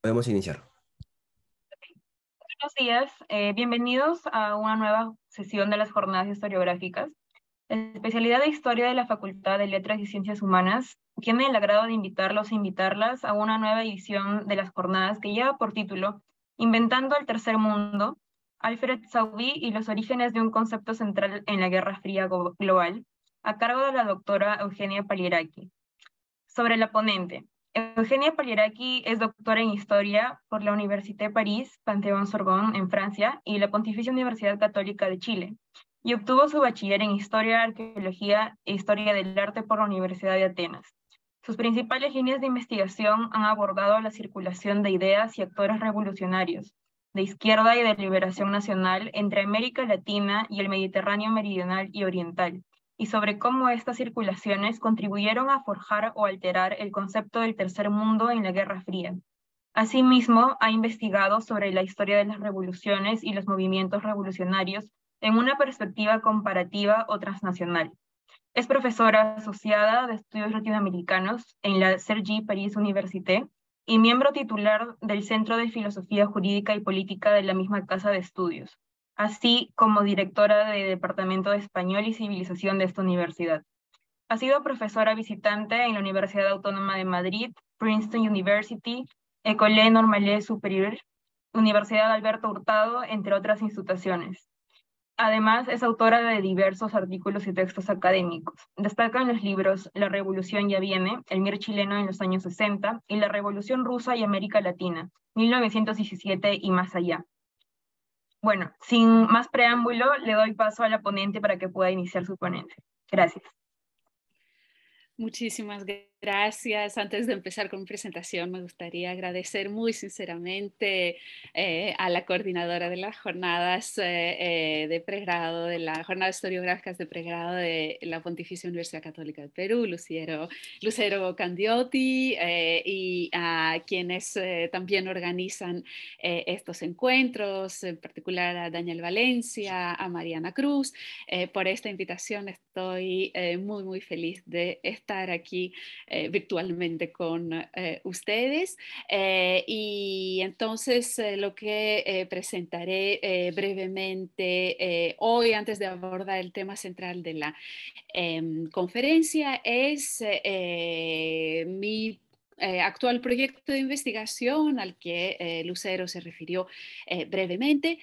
Podemos iniciar. Buenos días, eh, bienvenidos a una nueva sesión de las jornadas historiográficas. La especialidad de Historia de la Facultad de Letras y Ciencias Humanas tiene el agrado de invitarlos e invitarlas a una nueva edición de las jornadas que lleva por título Inventando el Tercer Mundo, Alfred Sauvy y los orígenes de un concepto central en la Guerra Fría Global, a cargo de la doctora Eugenia Paliraki. Sobre la ponente, Eugenia Palieraki es doctora en Historia por la Université de París, Panteón-Sorbonne, en Francia, y la Pontificia Universidad Católica de Chile, y obtuvo su bachiller en Historia, Arqueología e Historia del Arte por la Universidad de Atenas. Sus principales líneas de investigación han abordado la circulación de ideas y actores revolucionarios, de izquierda y de liberación nacional entre América Latina y el Mediterráneo meridional y oriental, y sobre cómo estas circulaciones contribuyeron a forjar o alterar el concepto del tercer mundo en la Guerra Fría. Asimismo, ha investigado sobre la historia de las revoluciones y los movimientos revolucionarios en una perspectiva comparativa o transnacional. Es profesora asociada de estudios latinoamericanos en la Sergi Paris Université y miembro titular del Centro de Filosofía Jurídica y Política de la misma Casa de Estudios así como directora de Departamento de Español y Civilización de esta universidad. Ha sido profesora visitante en la Universidad Autónoma de Madrid, Princeton University, École Normale Supérieure, Universidad Alberto Hurtado, entre otras instituciones. Además, es autora de diversos artículos y textos académicos. Destacan los libros La Revolución ya viene, El Mir chileno en los años 60 y La Revolución rusa y América Latina, 1917 y más allá, bueno, sin más preámbulo, le doy paso a la ponente para que pueda iniciar su ponente. Gracias. Muchísimas gracias. Gracias. Antes de empezar con mi presentación, me gustaría agradecer muy sinceramente eh, a la coordinadora de las jornadas eh, eh, de pregrado, de las jornadas historiográficas de pregrado de la Pontificia Universidad Católica del Perú, Luciero, Lucero Candiotti, y a quienes también organizan estos encuentros, en particular a Daniel Valencia, a Mariana Cruz. por esta invitación estoy muy, muy feliz de estar aquí. Eh, virtualmente con eh, ustedes. Eh, y entonces lo que presentaré brevemente hoy, antes de abordar el tema central de la em, conferencia, es mi eh, actual proyecto de investigación al que eh, Lucero se refirió eh, brevemente,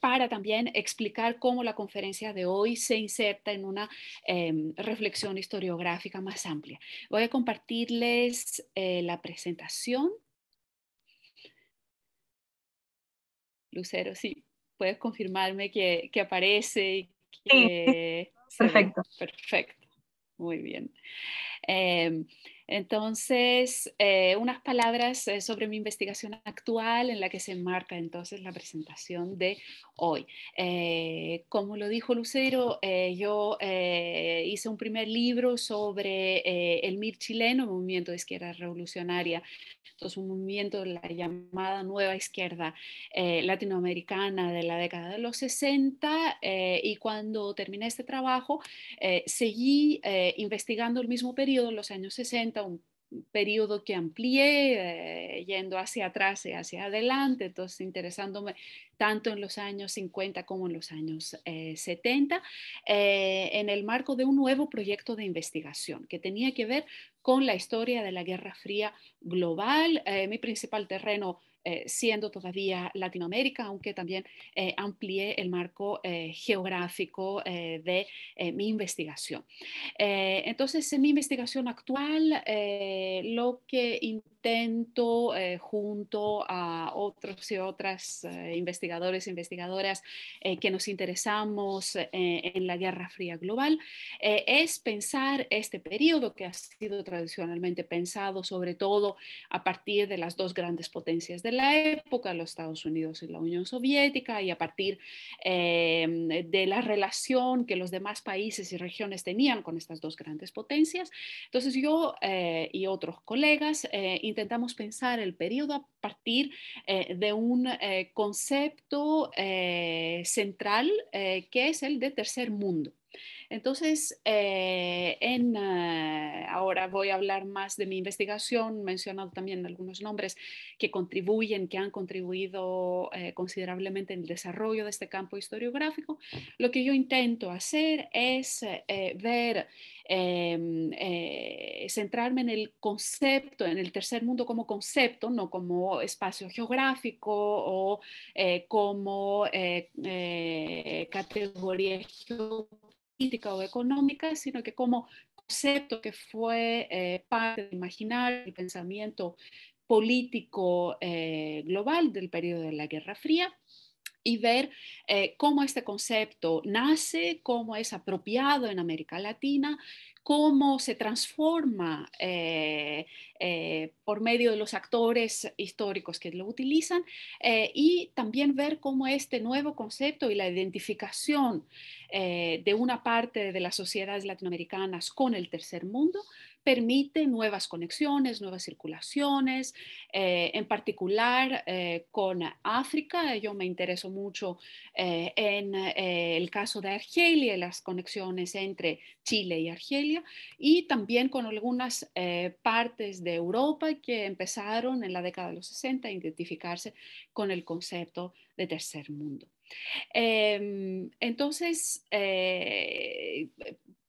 para también explicar cómo la conferencia de hoy se inserta en una em, reflexión historiográfica más amplia. Voy a compartirles la presentación. Lucero, sí, puedes confirmarme que, aparece perfecto. Perfecto, muy bien. Em, entonces, eh, unas palabras eh, sobre mi investigación actual en la que se enmarca entonces la presentación de hoy. Eh, como lo dijo Lucero, yo hice un primer libro sobre el MIR chileno, Movimiento de Izquierda Revolucionaria, entonces un movimiento de la llamada nueva izquierda latinoamericana de la década de los 60 y cuando terminé este trabajo seguí investigando el mismo periodo en los años 60, un periodo que amplié eh, yendo hacia atrás y hacia adelante, entonces interesándome tanto en los años 50 como en los años 70, eh, eh, en el marco de un nuevo proyecto de investigación que tenía que ver con la historia de la Guerra Fría global. mi principal terreno eh, siendo todavía Latinoamérica, aunque también eh, amplíe el marco eh, geográfico de mi investigación. entonces, en mi investigación actual, lo que eh, junto a otros y otras eh, investigadores e investigadoras eh, que nos interesamos en la Guerra Fría Global es pensar este periodo que ha sido tradicionalmente pensado sobre todo a partir de las dos grandes potencias de la época, los Estados Unidos y la Unión Soviética, y a partir em, de la relación que los demás países y regiones tenían con estas dos grandes potencias. Entonces yo y otros colegas eh, intentamos pensar el periodo a partir eh, de un eh, concepto eh, central que es el de tercer mundo. Entonces, eh, eh, ahora voy a hablar más de mi investigación, mencionado también algunos nombres que contribuyen, que han contribuido eh, considerablemente en el desarrollo de este campo historiográfico. Lo que yo intento hacer es ver, em, centrarme en el concepto, en el tercer mundo como concepto, no como espacio geográfico o como categoría geográfica política o económica, sino que como concepto que fue eh, parte de imaginar el pensamiento político eh, global del periodo de la Guerra Fría y ver eh, cómo este concepto nace, cómo es apropiado en América Latina, cómo se transforma eh, eh, por medio de los actores históricos que lo utilizan eh, y también ver cómo este nuevo concepto y la identificación de una parte de las sociedades latinoamericanas con el tercer mundo permite nuevas conexiones, nuevas circulaciones, eh, en particular eh, con África. Yo me intereso mucho eh, en el caso de Argelia, las conexiones entre Chile y Argelia, y también con algunas partes de Europa que empezaron en la década de los 60 a identificarse con el concepto de tercer mundo. Em, entonces,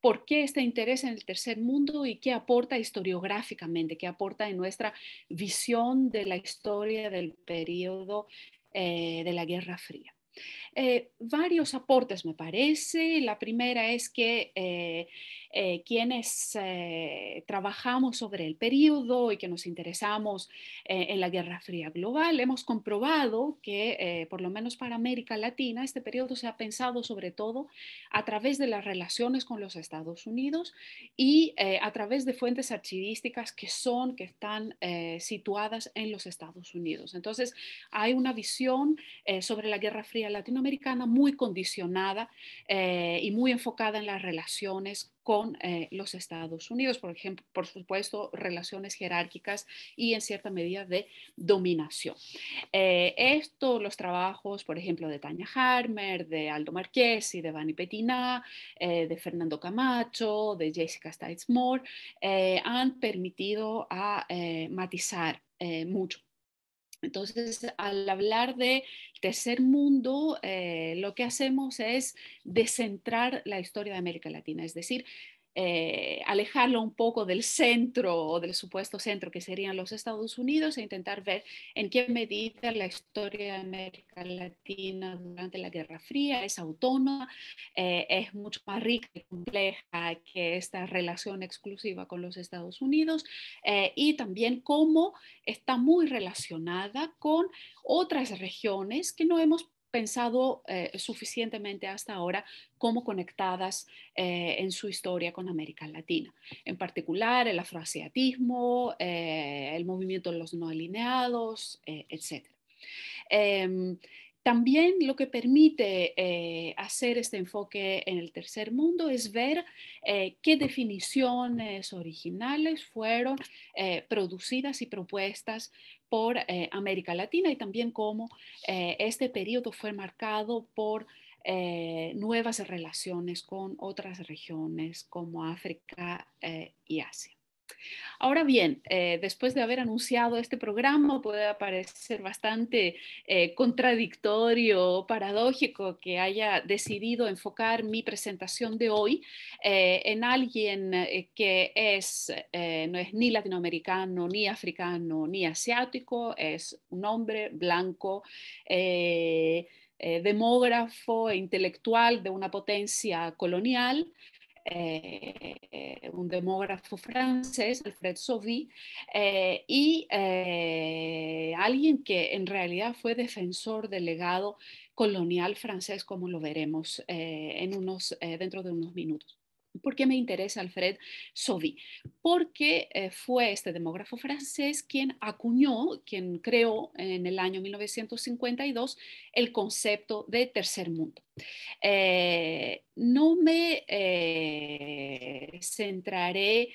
por qué este interés en el tercer mundo y qué aporta historiográficamente, qué aporta en nuestra visión de la historia del periodo eh, de la Guerra Fría. Eh, varios aportes, me parece. La primera es que eh, eh, quienes eh, trabajamos sobre el periodo y que nos interesamos eh, en la Guerra Fría Global, hemos comprobado que, por lo menos para América Latina, este periodo se ha pensado sobre todo a través de las relaciones con los Estados Unidos y a través de fuentes archivísticas que son, que están situadas en los Estados Unidos. Entonces, hay una visión sobre la Guerra Fría latinoamericana muy condicionada y muy enfocada en las relaciones con eh, los Estados Unidos, por ejemplo, por supuesto, relaciones jerárquicas y en cierta medida de dominación. Eh, esto, los trabajos, por ejemplo, de Tania Harmer, de Aldo y de Vani Petina, eh, de Fernando Camacho, de Jessica Stites-Moore, eh, han permitido a, matizar mucho entonces, al hablar de tercer mundo, eh, lo que hacemos es descentrar la historia de América Latina, es decir, eh, alejarlo un poco del centro o del supuesto centro que serían los Estados Unidos e intentar ver en qué medida la historia de América Latina durante la Guerra Fría es autónoma, eh, es mucho más rica y compleja que esta relación exclusiva con los Estados Unidos eh, y también cómo está muy relacionada con otras regiones que no hemos pensado eh, suficientemente hasta ahora cómo conectadas eh, en su historia con América Latina. En particular, el afroasiatismo, eh, el movimiento de los no alineados, etc. También lo que permite eh, hacer este enfoque en el tercer mundo es ver eh, qué definiciones originales fueron eh, producidas y propuestas por América Latina y también cómo este periodo fue marcado por nuevas relaciones con otras regiones como África y Asia. Ahora bien, eh, después de haber anunciado este programa, puede parecer bastante eh, contradictorio o paradójico que haya decidido enfocar mi presentación de hoy eh, en alguien que es, no es ni latinoamericano, ni africano, ni asiático, es un hombre blanco. demógrafo e intelectual de una potencia colonial eh, un demógrafo francés, Alfred Sauvy, eh, y eh, alguien que en realidad fue defensor del legado colonial francés, como lo veremos dentro de unos minutos. ¿Por qué me interesa Alfred Sauvy? Porque eh, fue este demógrafo francés quien acuñó, quien creó en el año 1952 el concepto de tercer mundo. Eh, no me eh, centraré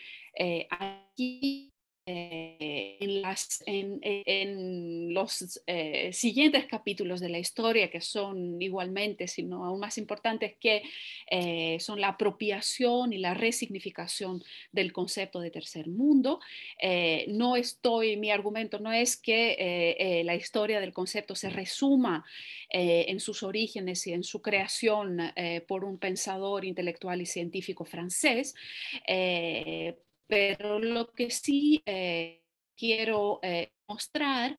aquí eh, en, las, en, los eh, siguientes capítulos de la historia, que son igualmente, sino aún más importantes, que eh, son la apropiación y la resignificación del concepto de tercer mundo. no estoy, mi argumento no es que la historia del concepto se resuma en sus orígenes y en su creación por un pensador intelectual y científico francés, pero lo que sí eh, quiero eh, mostrar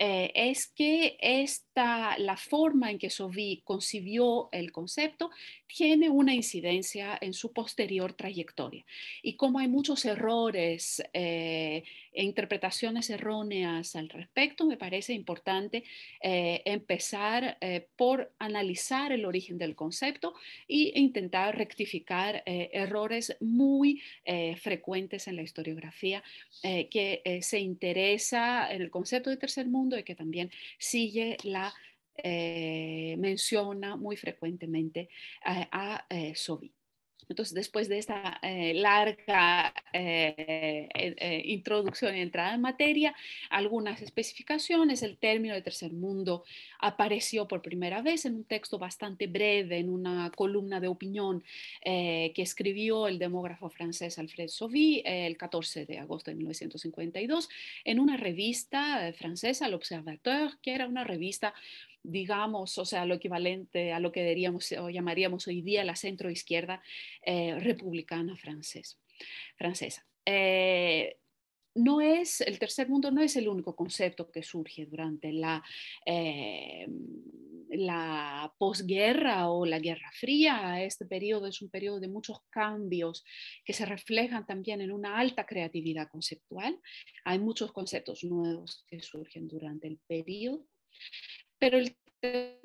eh, es que esta, la forma en que sovi concibió el concepto tiene una incidencia en su posterior trayectoria. Y como hay muchos errores e interpretaciones erróneas al respecto, me parece importante eh, empezar eh, por analizar el origen del concepto e intentar rectificar eh, errores muy frecuentes en la historiografía que se interesa en el concepto de tercer mundo y que también sigue la... menciona muy frecuentemente a, a entonces, después de esta eh, larga eh, eh, introducción y entrada en materia, algunas especificaciones, el término de tercer mundo apareció por primera vez en un texto bastante breve, en una columna de opinión que escribió el demógrafo francés Alfred Sauvy el 14 de agosto de 1952 en una revista francesa, l'Observateur, que era una revista digamos, o sea, lo equivalente a lo que diríamos o llamaríamos hoy día la centroizquierda eh, republicana francesa. francesa. Eh, no es, el tercer mundo no es el único concepto que surge durante la, eh, la posguerra o la Guerra Fría. Este periodo es un periodo de muchos cambios que se reflejan también en una alta creatividad conceptual. Hay muchos conceptos nuevos que surgen durante el periodo. Pero el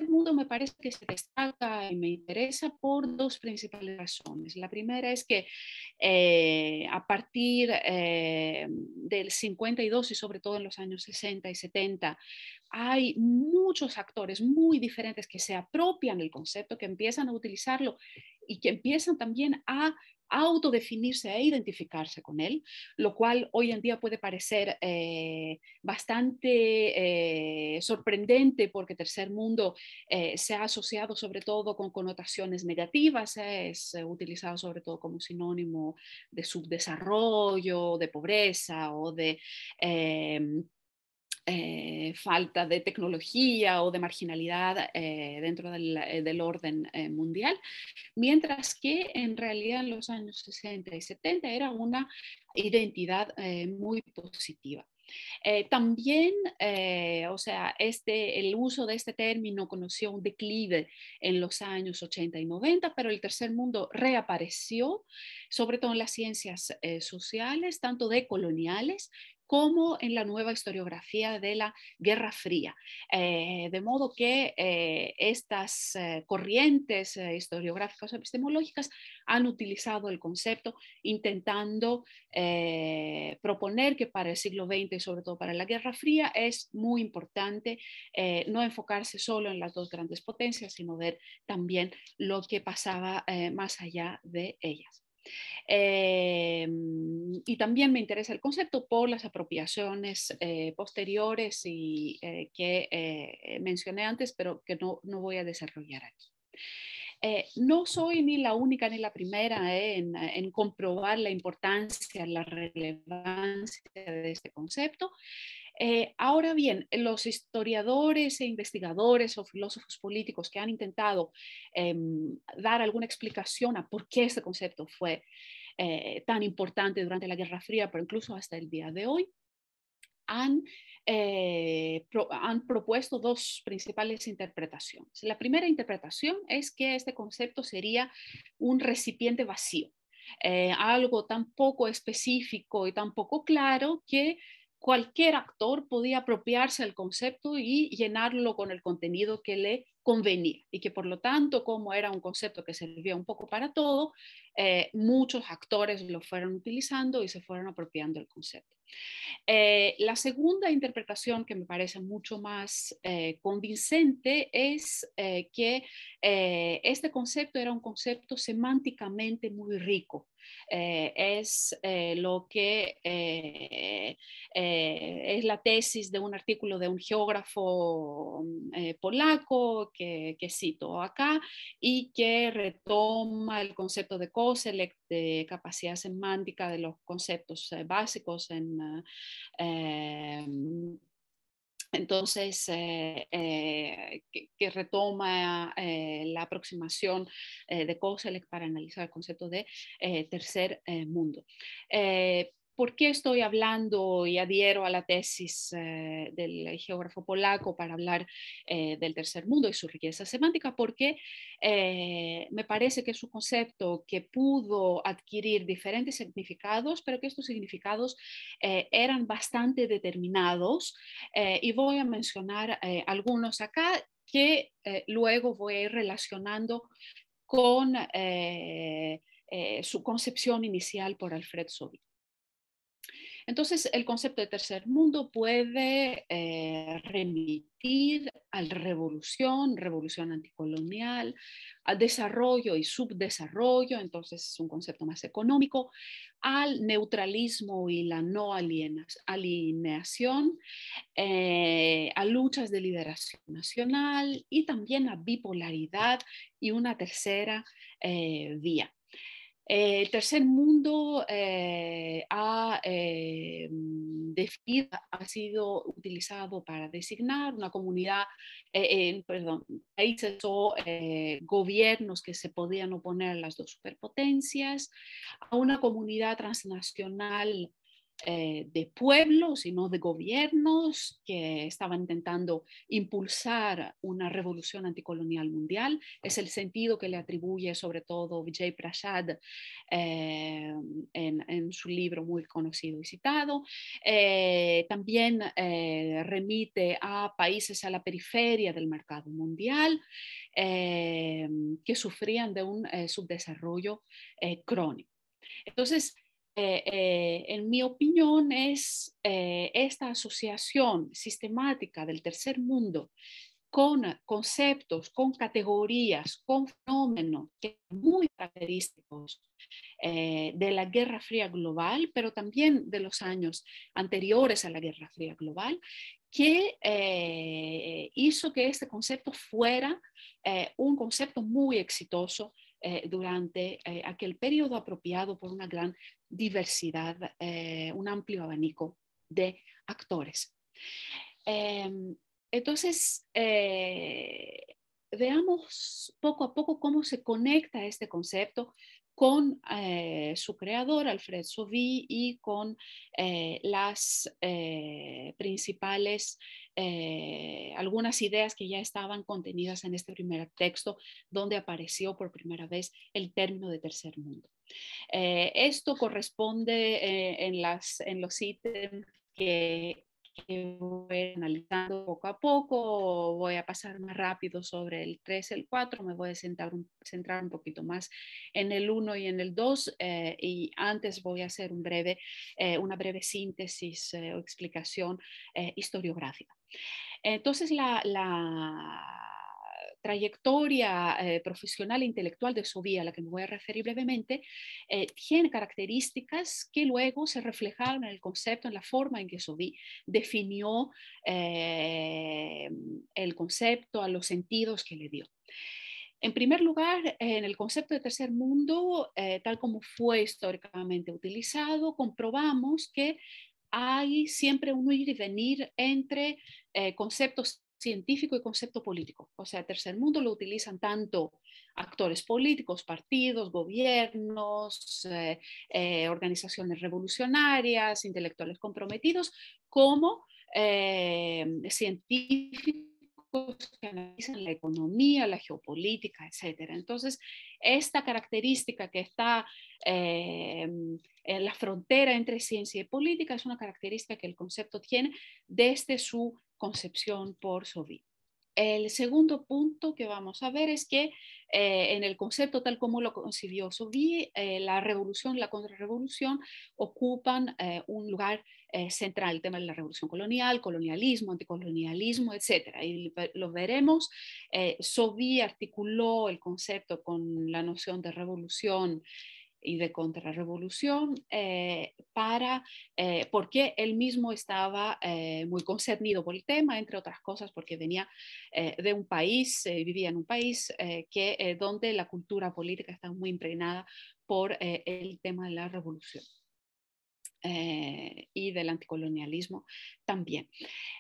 mundo me parece que se destaca y me interesa por dos principales razones. La primera es que eh, a partir eh, del 52 y sobre todo en los años 60 y 70, hay muchos actores muy diferentes que se apropian del concepto, que empiezan a utilizarlo y que empiezan también a autodefinirse e identificarse con él, lo cual hoy en día puede parecer eh, bastante eh, sorprendente porque tercer mundo eh, se ha asociado sobre todo con connotaciones negativas, es utilizado sobre todo como sinónimo de subdesarrollo, de pobreza o de em, eh, falta de tecnología o de marginalidad eh, dentro del, eh, orden mundial, mientras que en realidad en los años 60 y 70 era una identidad muy positiva. también, o sea, este, el uso de este término conoció un declive en los años 80 y 90, pero el tercer mundo reapareció, sobre todo en las ciencias sociales, tanto de coloniales como en la nueva historiografía de la Guerra Fría. Eh, de modo que eh, estas eh, corrientes historiográficas o epistemológicas han utilizado el concepto intentando proponer que para el siglo XX y sobre todo para la Guerra Fría es muy importante no enfocarse solo en las dos grandes potencias, sino ver también lo que pasaba más allá de ellas. Em, y también me interesa el concepto por las apropiaciones eh, posteriores y, eh, que eh, mencioné antes, pero que no, voy a desarrollar aquí. no soy ni la única ni la primera en, en, comprobar la importancia, la relevancia de este concepto. Eh, ahora bien, los historiadores e investigadores o filósofos políticos que han intentado em, dar alguna explicación a por qué este concepto fue eh, tan importante durante la Guerra Fría, pero incluso hasta el día de hoy, han, eh, han propuesto dos principales interpretaciones. La primera interpretación es que este concepto sería un recipiente vacío, algo tan poco específico y tan poco claro que cualquier actor podía apropiarse del concepto y llenarlo con el contenido que le convenía y que por lo tanto, como era un concepto que servía un poco para todo, eh, muchos actores lo fueron utilizando y se fueron apropiando el concepto. Eh, la segunda interpretación que me parece mucho más eh, convincente es que este concepto era un concepto semánticamente muy rico eh, es eh, lo que eh, es la tesis de un artículo de un geógrafo mm, polaco que, cito acá y que retoma el concepto de COSELEC, de capacidad semántica de los conceptos básicos en entonces eh, eh, que, retoma eh, la aproximación de Koselec para analizar el concepto de tercer mundo. ¿Por qué estoy hablando y adhiero a la tesis eh, del geógrafo polaco para hablar eh, del tercer mundo y su riqueza semántica? Porque eh, me parece que es un concepto que pudo adquirir diferentes significados, pero que estos significados eran bastante determinados. y voy a mencionar algunos acá que luego voy a ir relacionando con... su concepción inicial por Alfred Sobit. Entonces, el concepto de tercer mundo puede eh, remitir a la revolución, revolución anticolonial, al desarrollo y subdesarrollo, entonces es un concepto más económico, al neutralismo y la no alineación, eh, a luchas de liberación nacional y también a bipolaridad y una tercera eh, vía. Eh, el tercer mundo eh, ha, eh, ha sido utilizado para designar una comunidad, perdón, países o gobiernos que se podían oponer a las dos superpotencias, a una comunidad transnacional eh, de pueblos y no de gobiernos que estaban intentando impulsar una revolución anticolonial mundial. Es el sentido que le atribuye sobre todo Vijay Prashad eh, en, su libro muy conocido y citado. Eh, también remite a países a la periferia del mercado mundial que sufrían de un subdesarrollo crónico. Entonces, eh, eh, en mi opinión, es eh, esta asociación sistemática del tercer mundo con conceptos, con categorías, con fenómenos muy característicos de la Guerra Fría Global, pero también de los años anteriores a la Guerra Fría Global, que hizo que este concepto fuera un concepto muy exitoso eh, durante eh, aquel periodo apropiado por una gran diversidad, eh, un amplio abanico de actores. Em, entonces, veamos poco a poco cómo se conecta este concepto con su creador, Alfred Sauvy, y con las principales eh, algunas ideas que ya estaban contenidas en este primer texto donde apareció por primera vez el término de tercer mundo. Eh, esto corresponde eh, en, las, en los ítems que que voy analizando poco a poco, voy a pasar más rápido sobre el 3, el 4, me voy a centrar un, centrar un poquito más en el 1 y en el 2 eh, y antes voy a hacer un breve, eh, una breve síntesis eh, o explicación historiográfica. Entonces, la trayectoria eh, profesional e intelectual de vida, a la que me voy a referir brevemente, eh, tiene características que luego se reflejaron en el concepto, en la forma en que Sobí definió eh, el concepto, a los sentidos que le dio. En primer lugar, en el concepto de tercer mundo, tal como fue históricamente utilizado, comprobamos que hay siempre un ir y venir entre eh, conceptos científico y concepto político. O sea, tercer mundo lo utilizan tanto actores políticos, partidos, gobiernos, eh, eh, organizaciones revolucionarias, intelectuales comprometidos, como eh, científicos que analizan la economía, la geopolítica, etc. Entonces, esta característica que está en la frontera entre ciencia y política es una característica que el concepto tiene desde su concepción por Sobí. El segundo punto que vamos a ver es que eh, en el concepto tal como lo concibió Sobí, eh, la revolución y la contrarrevolución ocupan eh, un lugar central, el tema de la revolución colonial, colonialismo, anticolonialismo, etc. Y lo veremos. Sobí articuló el concepto con la noción de revolución y de contrarrevolución, eh, para, eh, porque él mismo estaba eh, muy concernido por el tema, entre otras cosas, porque venía de un país, vivía en un país que, donde la cultura política está muy impregnada por el tema de la revolución. y del anticolonialismo también.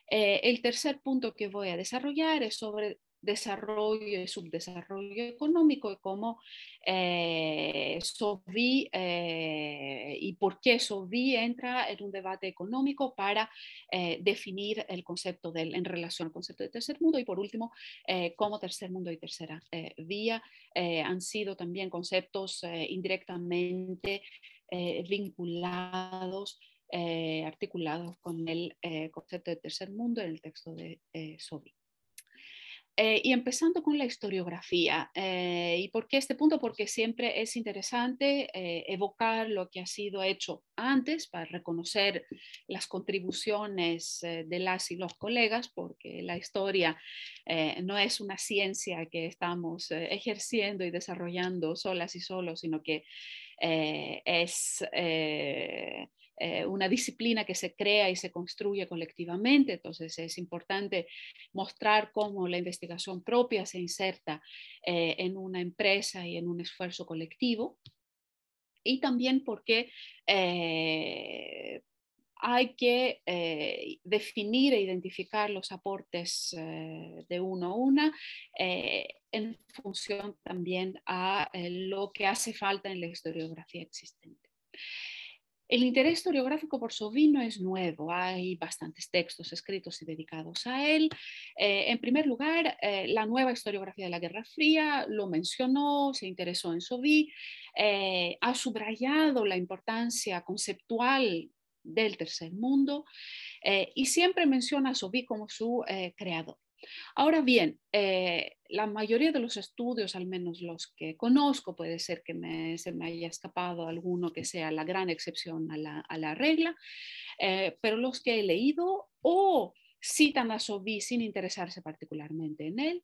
el tercer punto que voy a desarrollar es sobre desarrollo y subdesarrollo económico y cómo eh, eh y por qué Sovi entra en un debate económico para eh, definir el concepto del, en relación al concepto de tercer mundo y por último eh, cómo tercer mundo y tercera vía han sido también conceptos indirectamente vinculados articulados con el concepto de tercer mundo en el texto de Sovi eh, y empezando con la historiografía. Eh, ¿Y por qué este punto? Porque siempre es interesante eh, evocar lo que ha sido hecho antes para reconocer las contribuciones de las y los colegas, porque la historia no es una ciencia que estamos ejerciendo y desarrollando solas y solos, sino que es eh, una disciplina que se crea y se construye colectivamente. Entonces es importante mostrar cómo la investigación propia se inserta eh, en una empresa y en un esfuerzo colectivo. Y también porque eh, hay que definir e identificar los aportes de uno a una en función también a lo que hace falta en la historiografía existente. El interés historiográfico por no es nuevo, hay bastantes textos escritos y dedicados a él. Eh, en primer lugar, eh, la nueva historiografía de la Guerra Fría lo mencionó, se interesó en Sobí, eh, ha subrayado la importancia conceptual del tercer mundo y siempre menciona a como su creador. Ahora bien, eh, la mayoría de los estudios, al menos los que conozco, puede ser que se me haya escapado alguno que sea la gran excepción a la, regla, eh, pero los que he leído o citan a Sobi sin interesarse particularmente en él,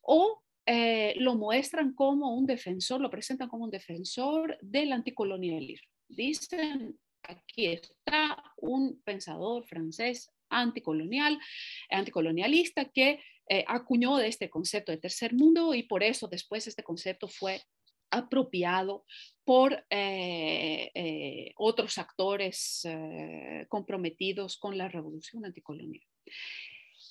o eh, lo muestran como un defensor, lo presentan como un defensor del anticolonialismo. Dicen, aquí está un pensador francés anticolonial, anticolonialista que eh, acuñó de este concepto de tercer mundo y por eso después este concepto fue apropiado por eh, eh, otros actores comprometidos con la revolución anticolonial.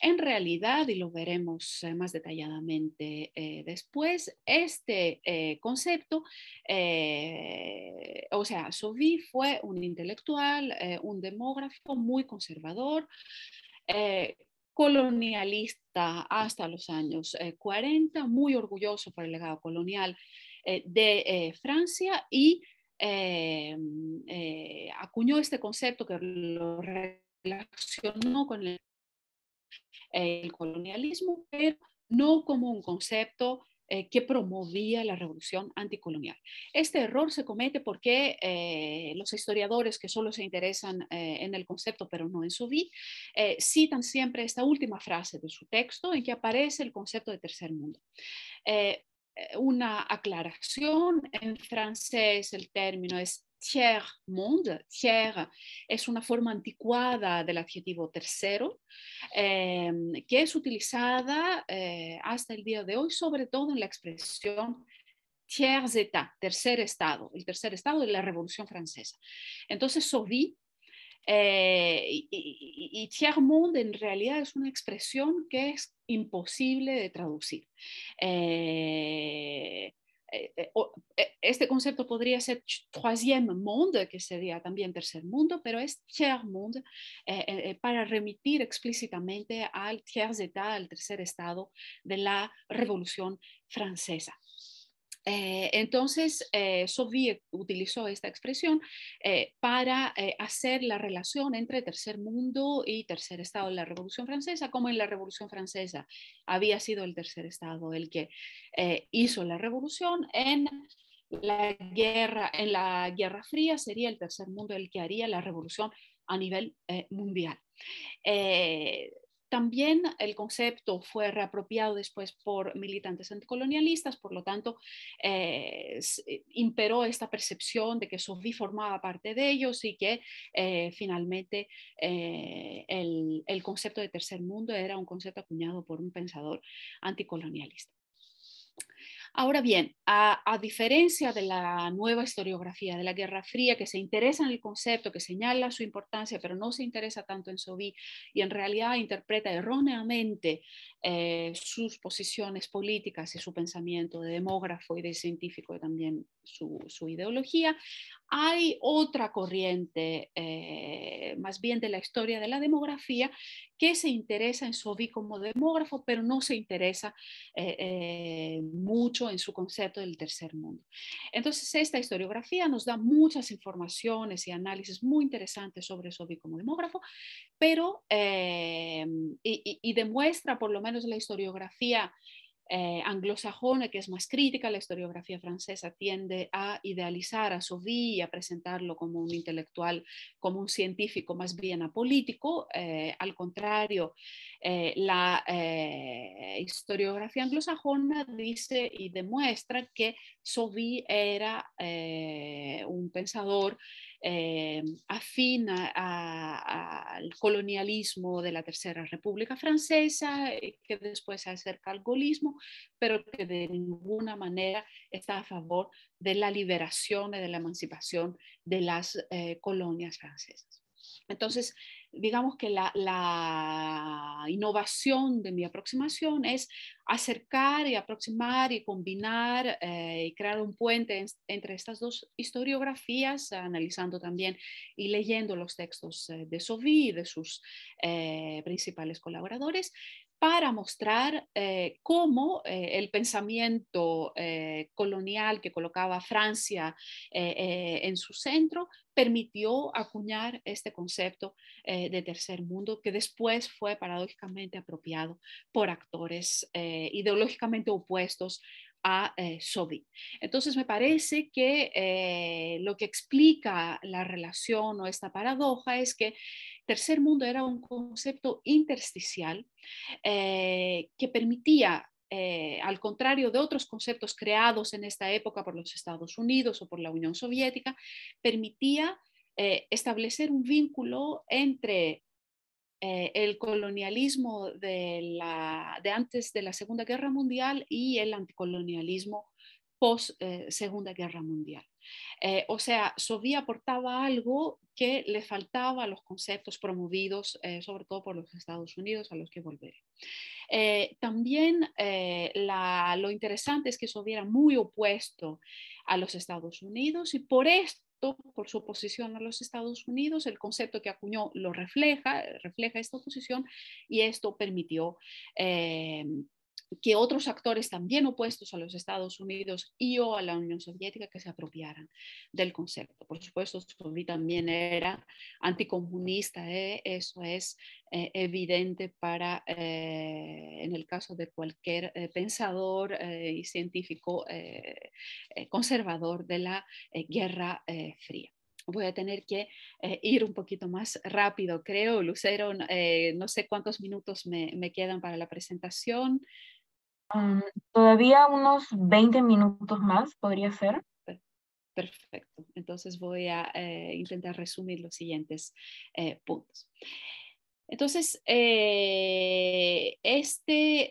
En realidad, y lo veremos eh, más detalladamente eh, después, este eh, concepto, o sea, Sovi fue un intelectual, un demógrafo muy conservador, colonialista hasta los años 40, muy orgulloso por el legado colonial de Francia y acuñó este concepto que lo relacionó con el el colonialismo, pero no como un concepto eh, que promovía la revolución anticolonial. Este error se comete porque eh, los historiadores que solo se interesan eh, en el concepto pero no en su vida, citan siempre esta última frase de su texto en que aparece el concepto de tercer mundo. una aclaración, en francés el término es tiers monde. Tiers es una forma anticuada del adjetivo tercero em, que es utilizada eh, hasta el día de hoy, sobre todo en la expresión tiers tercer estado, el tercer estado de la Revolución Francesa. Entonces, Sauvy eh, y, y, monde en realidad es una expresión que es imposible de traducir. Eh, eh, eh, eh, este concepto podría ser troisième monde, que sería también tercer mundo, pero es tiers monde para remitir explícitamente al tiers état, al tercer estado de la Revolución Francesa. Eh, entonces, eh, Soviet utilizó esta expresión eh, para eh, hacer la relación entre tercer mundo y tercer estado en la Revolución Francesa, como en la Revolución Francesa había sido el tercer estado el que hizo la revolución en la guerra, en la Guerra Fría sería el tercer mundo el que haría la revolución a nivel mundial. También el concepto fue reapropiado después por militantes anticolonialistas, por lo tanto, eh, eh, imperó esta percepción de que Sophie formaba parte de ellos y que eh, finalmente el concepto de tercer mundo era un concepto acuñado por un pensador anticolonialista. Ahora bien, a, diferencia de la nueva historiografía de la Guerra Fría, que se interesa en el concepto, que señala su importancia, pero no se interesa tanto en Sobí y en realidad interpreta erróneamente eh, sus posiciones políticas y su pensamiento de demógrafo y de científico y también su ideología, hay otra corriente, eh, más bien de la historia de la demografía, que se interesa en Sobi como demógrafo, pero no se interesa eh, eh, mucho en su concepto del tercer mundo. Entonces, esta historiografía nos da muchas informaciones y análisis muy interesantes sobre Sobi como demógrafo, pero y, demuestra, por lo menos la historiografía eh, anglosajona, que es más crítica, la historiografía francesa tiende a idealizar a Sauvy y a presentarlo como un intelectual, como un científico más bien apolítico. Eh, al contrario, eh, la historiografía anglosajona dice y demuestra que Sauvy era un pensador eh, afina al colonialismo de la Tercera República Francesa, eh, que después se acerca al golismo, pero que de ninguna manera está a favor de la liberación y de la emancipación de las eh, colonias francesas. Entonces, digamos que la, innovación de mi aproximación es acercar y aproximar y combinar eh, y crear un puente entre estas dos historiografías, analizando también y leyendo los textos eh, de Sovi, y de sus eh, principales colaboradores para mostrar eh, cómo eh, el pensamiento eh, colonial que colocaba Francia en su centro permitió acuñar este concepto de tercer mundo que después fue paradójicamente apropiado por actores ideológicamente opuestos a eh, Entonces me parece que lo que explica la relación o esta paradoja es que Tercer mundo era un concepto intersticial eh, que permitía eh, al contrario de otros conceptos creados en esta época por los Estados Unidos o por la Unión Soviética, permitía eh, establecer un vínculo entre el colonialismo de, de, antes de la Segunda Guerra Mundial y el anticolonialismo post Segunda Guerra Mundial. Eh, o sea, Sofía aportaba algo que le faltaba a los conceptos promovidos, eh, sobre todo por los Estados Unidos, a los que volveré. Eh, también lo interesante es que Sofía era muy opuesto a los Estados Unidos y por esto por su oposición a los Estados Unidos, el concepto que acuñó lo refleja, refleja esta oposición y esto permitió que otros actores también opuestos a los Estados Unidos y o a la Unión Soviética que se apropiaran del concepto. Por supuesto, Sovi también era anticomunista, ¿eh? eso es eh, evidente para, eh, en el caso de cualquier pensador y científico conservador de la Guerra Fría voy a tener que eh, ir un poquito más rápido, creo. Lucero, eh, no sé cuántos minutos me, quedan para la presentación. todavía unos 20 minutos más podría ser. Perfecto. Entonces voy a eh, intentar resumir los siguientes puntos. Entonces, eh, este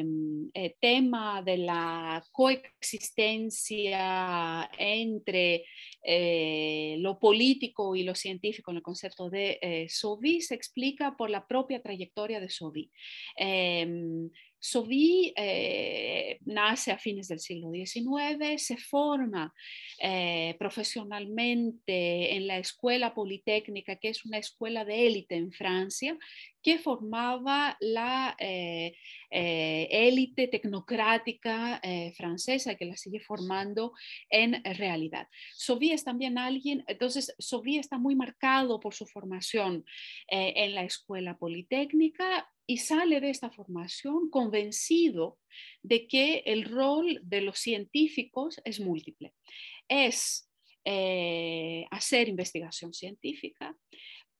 em, eh, tema de la coexistencia entre eh, lo político y lo científico en el concepto de Sovi se explica por la propia trayectoria de Sovi. Em, Soví eh, nace a fines del siglo XIX, se forma eh, profesionalmente en la Escuela Politécnica, que es una escuela de élite en Francia, que formaba la eh, eh, élite tecnocrática eh, francesa que la sigue formando en realidad. Sobies es también alguien, entonces Sobies está muy marcado por su formación en la escuela politécnica y sale de esta formación convencido de que el rol de los científicos es múltiple. Es hacer investigación científica,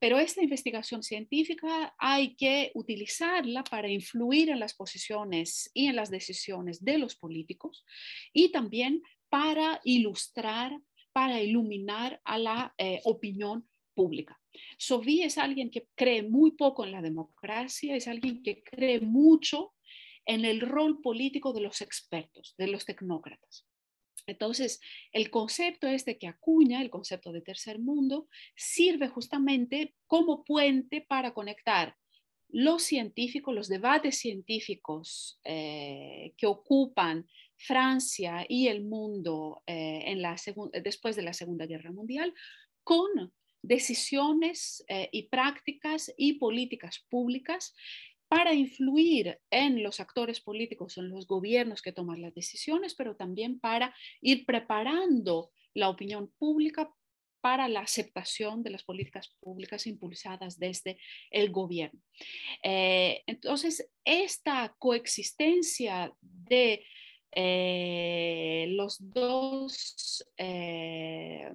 pero esta investigación científica hay que utilizarla para influir en las posiciones y en las decisiones de los políticos y también para ilustrar, para iluminar a la eh, opinión pública. Sovi es alguien que cree muy poco en la democracia, es alguien que cree mucho en el rol político de los expertos, de los tecnócratas. Entonces, el concepto este que acuña, el concepto de tercer mundo, sirve justamente como puente para conectar los científicos, los debates científicos eh, que ocupan Francia y el mundo eh, después de la Segunda Guerra Mundial con decisiones eh, y prácticas y políticas públicas para influir en los actores políticos, en los gobiernos que toman las decisiones, pero también para ir preparando la opinión pública para la aceptación de las políticas públicas impulsadas desde el gobierno. Eh, entonces, esta coexistencia de eh, los dos, eh,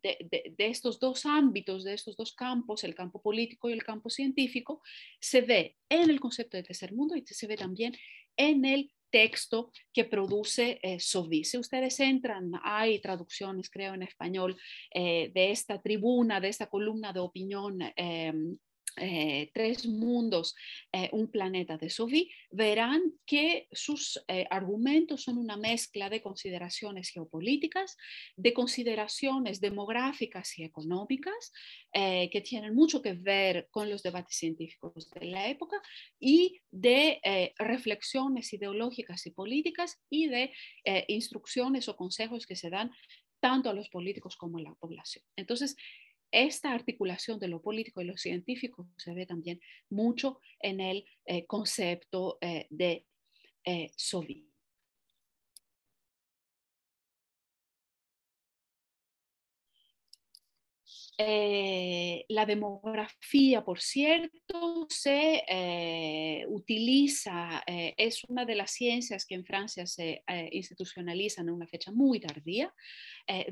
de, estos dos ámbitos, de estos dos campos, el campo político y el campo científico, se ve en el concepto de tercer mundo y se ve también en el texto que produce eh, Si ustedes entran, hay traducciones, creo, en español eh, de esta tribuna, de esta columna de opinión em, eh, tres mundos, eh, un planeta de Sovi verán que sus eh, argumentos son una mezcla de consideraciones geopolíticas, de consideraciones demográficas y económicas, que tienen mucho que ver con los debates científicos de la época, y de reflexiones ideológicas y políticas y de instrucciones o consejos que se dan tanto a los políticos como a la población. Entonces, esta articulación de lo político y lo científico se ve también mucho en el eh, concepto eh, de eh, Soviet. Eh, la demografía, por cierto, se eh, utiliza, eh, es una de las ciencias que en Francia se eh, institucionalizan en una fecha muy tardía,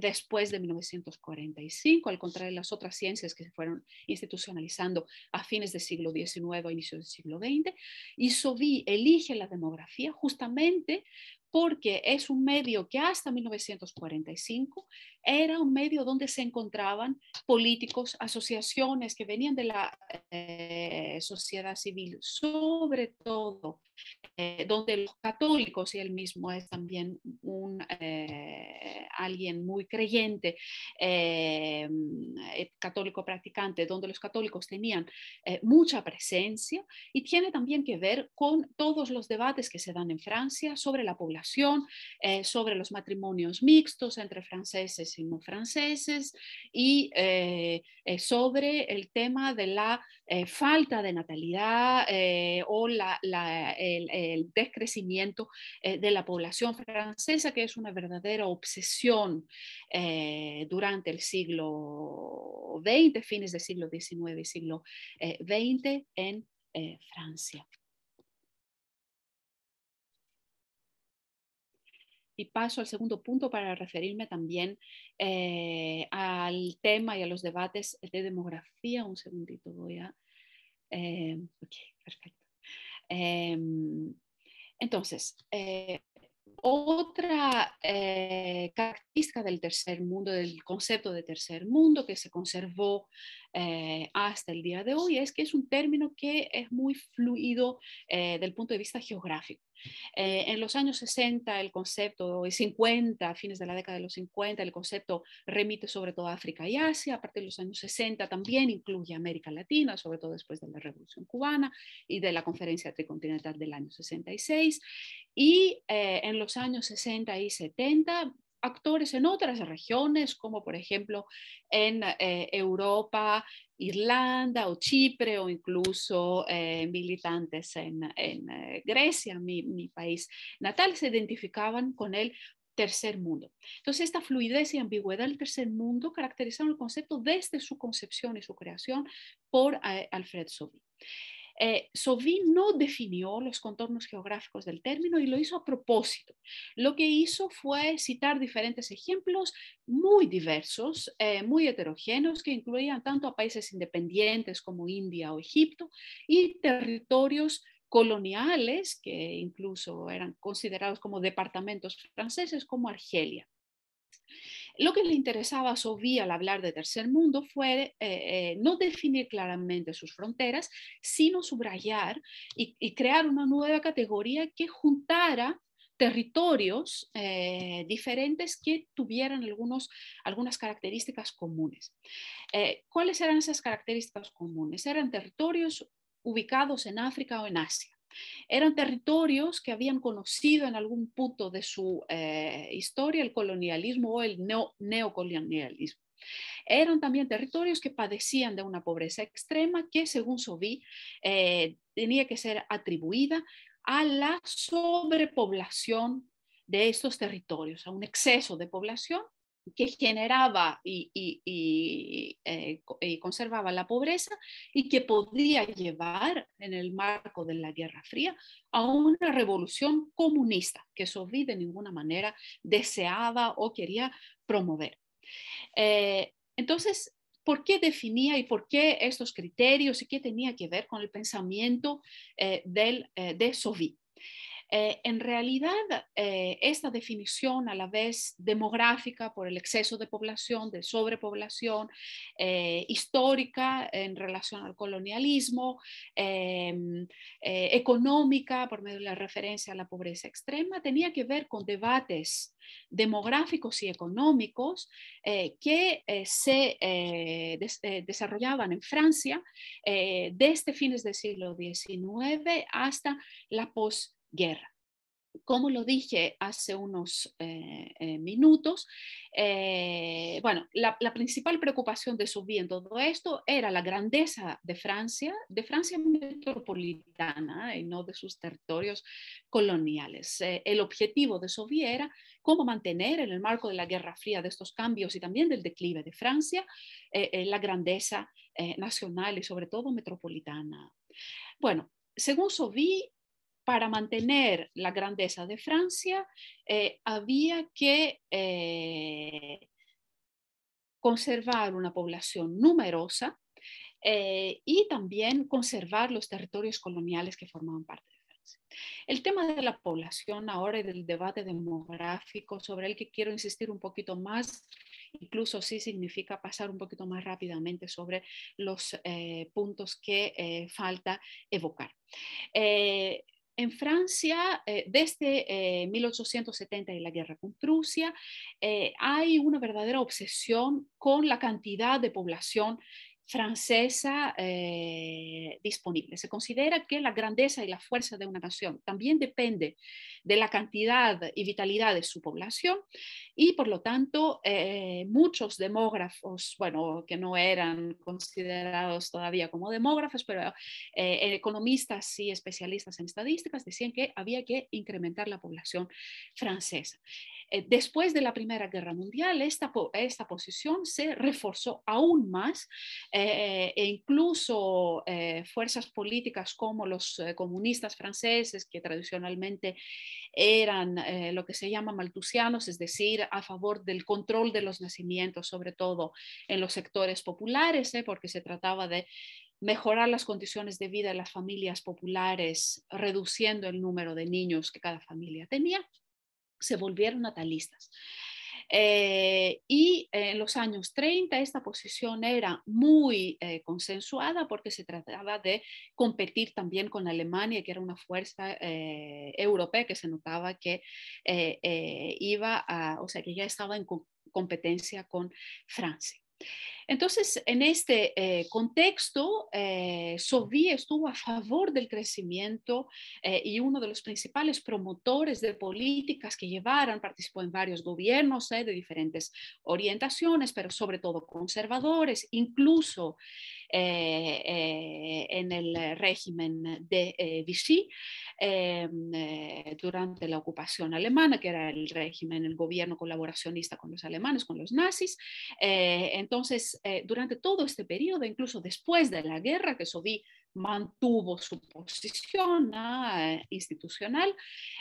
después de 1945, al contrario de las otras ciencias que se fueron institucionalizando a fines del siglo XIX o inicios del siglo XX. Y Sovi elige la demografía justamente porque es un medio que hasta 1945 era un medio donde se encontraban políticos, asociaciones que venían de la eh, sociedad civil, sobre todo eh, donde los católicos, y él mismo es también un, eh, alguien muy creyente, católico practicante, donde los católicos tenían mucha presencia y tiene también que ver con todos los debates que se dan en Francia sobre la población, sobre los matrimonios mixtos entre franceses franceses, y eh, eh, sobre el tema de la eh, falta de natalidad o la, el, el, descrecimiento de la población francesa, que es una verdadera obsesión durante el siglo XX, fines del siglo XIX y siglo XX en Francia. y paso al segundo punto para referirme también eh, al tema y a los debates de demografía. Un segundito voy a... Eh, ok, perfecto. Em, entonces, eh, otra característica del tercer mundo, del concepto de tercer mundo que se conservó hasta el día de hoy, es que es un término que es muy fluido desde del punto de vista geográfico. Eh, en los años 60 el concepto, y 50, a fines de la década de los 50, el concepto remite sobre todo a África y Asia, a partir de los años 60 también incluye América Latina, sobre todo después de la Revolución Cubana y de la Conferencia Tricontinental del año 66. Y eh, en los años 60 y 70 actores en otras regiones, como por ejemplo en eh, Europa, Irlanda o Chipre o incluso eh, militantes en, en eh, Grecia, mi, país natal, se identificaban con el tercer mundo. Entonces, esta fluidez y ambigüedad del tercer mundo caracterizaron el concepto desde su concepción y su creación por Alfred Sauvy. Eh, no definió los contornos geográficos del término y lo hizo a propósito. Lo que hizo fue citar diferentes ejemplos muy diversos, eh, muy heterogéneos, que incluían tanto a países independientes como India o Egipto y territorios coloniales que incluso eran considerados como departamentos franceses como Argelia. Lo que le interesaba a Sofía al hablar de tercer mundo fue eh, eh, no definir claramente sus fronteras, sino subrayar y, crear una nueva categoría que juntara territorios eh, diferentes que tuvieran algunos, algunas características comunes. ¿Cuáles eran esas características comunes? Eran territorios ubicados en África o en Asia. Eran territorios que habían conocido en algún punto de su eh, historia el colonialismo o el neocolonialismo. Eran también territorios que padecían de una pobreza extrema que, según Sobí, eh, tenía que ser atribuida a la sobrepoblación de estos territorios, a un exceso de población que generaba eh, y, conservaba la pobreza y que podía llevar en el marco de la Guerra Fría a una revolución comunista que Soví de ninguna manera deseaba o quería promover. Eh, entonces, ¿por qué definía y por qué estos criterios y qué tenía que ver con el pensamiento eh, del, de Soví? Eh, en realidad, eh, esta definición a la vez demográfica por el exceso de población, de sobrepoblación, eh, histórica en relación al colonialismo, em, económica por medio de la referencia a la pobreza extrema, tenía que ver con debates demográficos y económicos que se desarrollaban en Francia desde fines del siglo XIX hasta la pos guerra. Como lo dije hace unos eh, eh, minutos, eh, bueno, la, principal preocupación de su en todo esto era la grandeza de Francia, de Francia metropolitana y no de sus territorios coloniales. el objetivo de sovi era cómo mantener en el marco de la Guerra Fría, de estos cambios y también del declive de Francia, la grandeza nacional y sobre todo metropolitana. Bueno, según Soví, para mantener la grandeza de Francia eh, había que eh, conservar una población numerosa eh, y también conservar los territorios coloniales que formaban parte de Francia. El tema de la población ahora y del debate demográfico sobre el que quiero insistir un poquito más, incluso si significa pasar un poquito más rápidamente sobre los puntos que falta evocar. En Francia, eh, desde 1870 eh, y la guerra con Prusia, eh, hay una verdadera obsesión con la cantidad de población francesa disponible. Se considera que la grandeza y la fuerza de una nación también depende de la cantidad y vitalidad de su población y por lo tanto eh, muchos demógrafos, bueno, que no eran considerados todavía como demógrafos, pero eh, economistas y especialistas en estadísticas decían que había que incrementar la población francesa. Eh, después de la Primera Guerra Mundial, esta, esta posición se reforzó aún más e incluso fuerzas políticas como los comunistas franceses, que tradicionalmente eran eh, lo que se llama maltusianos, es decir, a favor del control de los nacimientos, sobre todo en los sectores populares, ¿eh? porque se trataba de mejorar las condiciones de vida de las familias populares, reduciendo el número de niños que cada familia tenía, se volvieron natalistas. Eh, y eh, en los años 30 esta posición era muy eh, consensuada porque se trataba de competir también con Alemania, que era una fuerza europea que se notaba que iba o sea, que ya estaba en competencia con Francia. Entonces, en este eh, contexto, eh, estuvo a favor del crecimiento eh, y uno de los principales promotores de políticas que llevaron, participó en varios gobiernos eh, de diferentes orientaciones, pero sobre todo conservadores, incluso en el régimen de Vichy durante la ocupación alemana, que era el régimen, el gobierno colaboracionista con los alemanes, con los nazis. entonces, pues, eh, durante todo este periodo, incluso después de la guerra, que Soví mantuvo su posición ah, eh, institucional,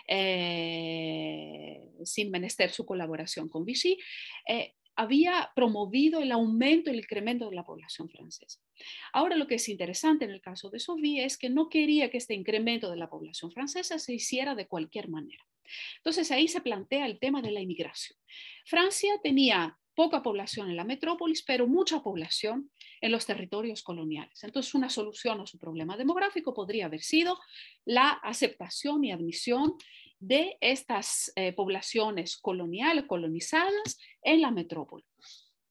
eh, sin menester su colaboración con Vichy, había promovido el aumento, el incremento de la población francesa. Ahora lo que es interesante en el caso de sovi es que no quería que este incremento de la población francesa se hiciera de cualquier manera. Entonces ahí se plantea el tema de la inmigración. Francia tenía poca población en la metrópolis, pero mucha población en los territorios coloniales. Entonces, una solución a su problema demográfico podría haber sido la aceptación y admisión de estas eh, poblaciones coloniales, colonizadas en la metrópolis.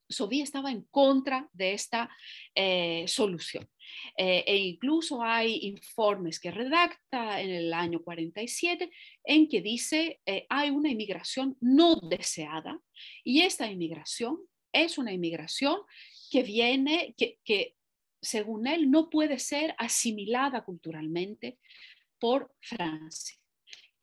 Sodí estaba en contra de esta eh, solución. Eh, e incluso hay informes que redacta en el año 47 en que dice eh, hay una inmigración no deseada y esta inmigración es una inmigración que viene, que, que según él no puede ser asimilada culturalmente por Francia.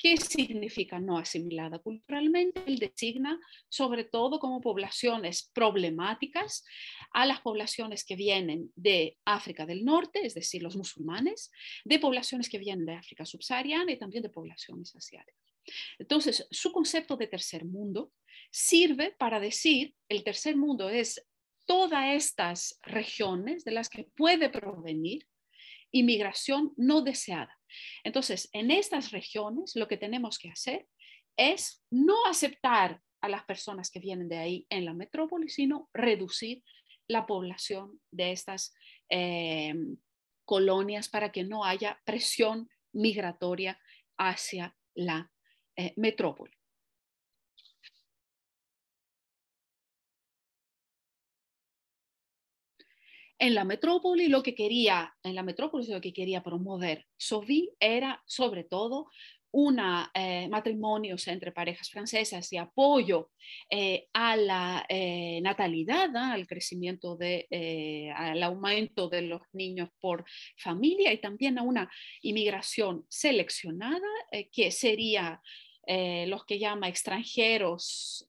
¿Qué significa no asimilada culturalmente? Él designa sobre todo como poblaciones problemáticas a las poblaciones que vienen de África del Norte, es decir, los musulmanes, de poblaciones que vienen de África subsahariana y también de poblaciones asiáticas. Entonces, su concepto de tercer mundo sirve para decir, el tercer mundo es todas estas regiones de las que puede provenir inmigración no deseada. Entonces, en estas regiones lo que tenemos que hacer es no aceptar a las personas que vienen de ahí en la metrópoli, sino reducir la población de estas eh, colonias para que no haya presión migratoria hacia la eh, metrópoli. en la metrópoli lo que quería, en la metrópoli lo que quería promover sovi era sobre todo una eh, matrimonios entre parejas francesas y apoyo eh, a la eh, natalidad, ¿ah? al crecimiento, de, al aumento de los niños por familia y también a una inmigración seleccionada que sería los que llama extranjeros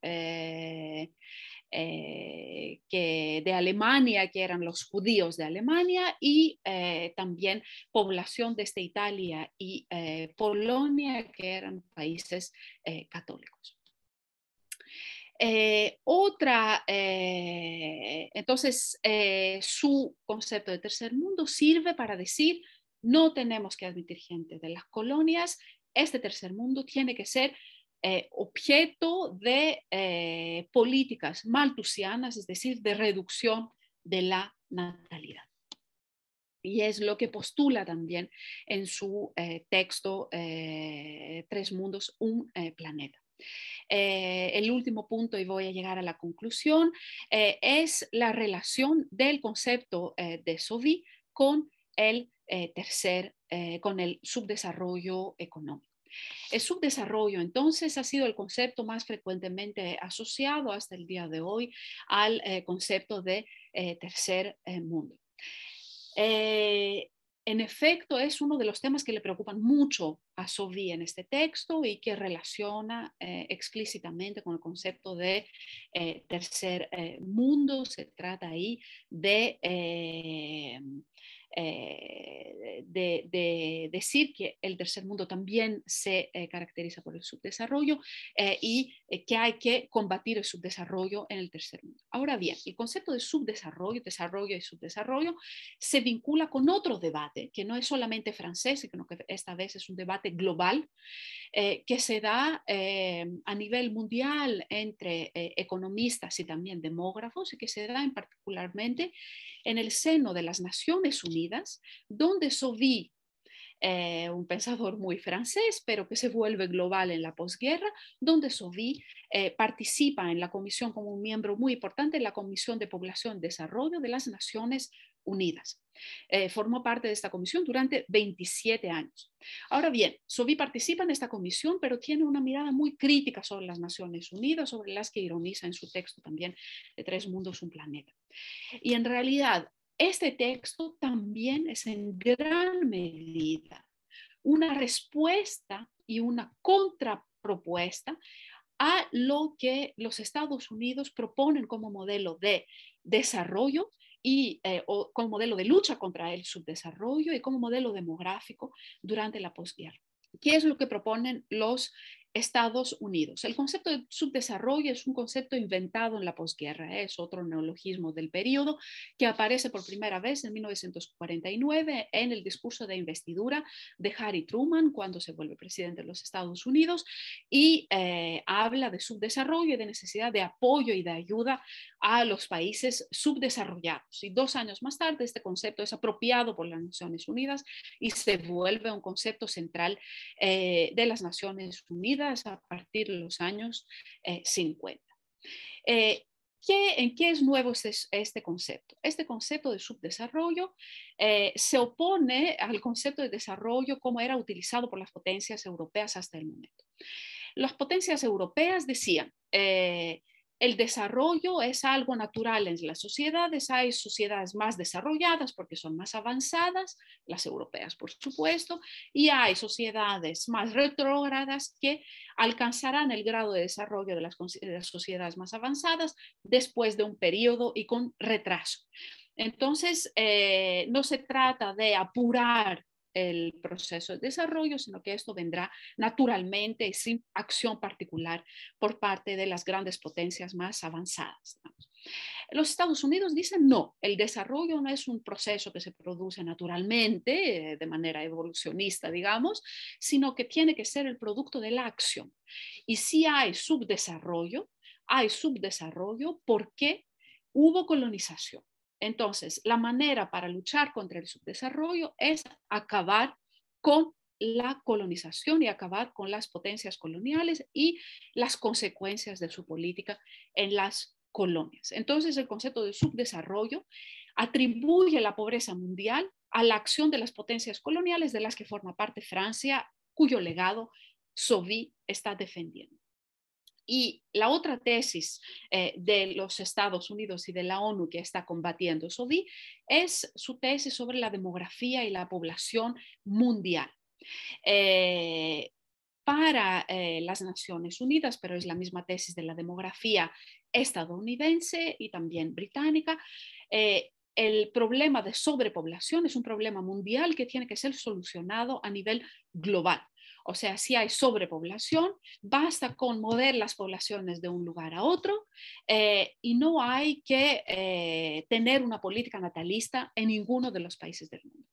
eh, que de Alemania, que eran los judíos de Alemania, y eh, también población desde Italia y eh, Polonia, que eran países católicos. otra, entonces, su concepto de tercer mundo sirve para decir, no tenemos que admitir gente de las colonias, este tercer mundo tiene que ser eh, objeto de eh, políticas maltusianas, es decir, de reducción de la natalidad. Y es lo que postula también en su eh, texto Tres Mundos, un planeta. el último punto, y voy a llegar a la conclusión, es la relación del concepto de SOVI con el tercer, con el subdesarrollo económico. El subdesarrollo, entonces, ha sido el concepto más frecuentemente asociado hasta el día de hoy al eh, concepto de eh, tercer eh, mundo. en efecto, es uno de los temas que le preocupan mucho a Sofía en este texto y que relaciona explícitamente con el concepto de tercer mundo. Se trata ahí de eh, de, decir que el tercer mundo también se eh, caracteriza por el subdesarrollo eh, y que hay que combatir el subdesarrollo en el tercer mundo. Ahora bien, el concepto de subdesarrollo, desarrollo y subdesarrollo se vincula con otro debate que no es solamente francés, sino que esta vez es un debate global eh, que se da eh, a nivel mundial entre eh, economistas y también demógrafos y que se da en particularmente en el seno de las Naciones Unidas, donde Soví eh, un pensador muy francés, pero que se vuelve global en la posguerra, donde sovi eh, participa en la comisión como un miembro muy importante en la Comisión de Población y Desarrollo de las Naciones Unidas. Eh, formó parte de esta comisión durante 27 años. Ahora bien, Sobi participa en esta comisión, pero tiene una mirada muy crítica sobre las Naciones Unidas, sobre las que ironiza en su texto también de Tres Mundos, un Planeta. Y en realidad, este texto también es en gran medida una respuesta y una contrapropuesta a lo que los Estados Unidos proponen como modelo de desarrollo y eh, como modelo de lucha contra el subdesarrollo y como modelo demográfico durante la posguerra. ¿Qué es lo que proponen los Estados Unidos. El concepto de subdesarrollo es un concepto inventado en la posguerra, es otro neologismo del periodo que aparece por primera vez en 1949 en el discurso de investidura de Harry Truman cuando se vuelve presidente de los Estados Unidos y eh, habla de subdesarrollo y de necesidad de apoyo y de ayuda a los países subdesarrollados. Y dos años más tarde este concepto es apropiado por las Naciones Unidas y se vuelve un concepto central eh, de las Naciones Unidas a partir de los años 50. Eh, eh, ¿En qué es nuevo este, este, concepto? Este concepto de subdesarrollo eh, se opone al concepto de desarrollo como era utilizado por las potencias europeas hasta el momento. Las potencias europeas decían, el desarrollo es algo natural en las sociedades. Hay sociedades más desarrolladas porque son más avanzadas, las europeas por supuesto, y hay sociedades más retrógradas que alcanzarán el grado de desarrollo de las, sociedades más avanzadas después de un periodo y con retraso. Entonces, eh, no se trata de apurar el proceso de desarrollo, sino que esto vendrá naturalmente y sin acción particular por parte de las grandes potencias más avanzadas. Los Estados Unidos dicen no, el desarrollo no es un proceso que se produce naturalmente, eh, de manera evolucionista, digamos, sino que tiene que ser el producto de la acción. Y si hay subdesarrollo, hay subdesarrollo porque hubo colonización entonces, la manera para luchar contra el subdesarrollo es acabar con la colonización y acabar con las potencias coloniales y las consecuencias de su política en las colonias. Entonces, el concepto de subdesarrollo atribuye la pobreza mundial a la acción de las potencias coloniales de las que forma parte Francia, cuyo legado Sovi está defendiendo. Y la otra tesis eh, de los Estados Unidos y de la ONU que está combatiendo SODI es su tesis sobre la demografía y la población mundial. Eh, para eh, las Naciones Unidas, pero es la misma tesis de la demografía estadounidense y también británica, el problema de sobrepoblación es un problema mundial que tiene que ser solucionado a nivel global. O sea, si hay sobrepoblación, basta con mover las poblaciones de un lugar a otro eh, y no hay que eh, tener una política natalista en ninguno de los países del mundo.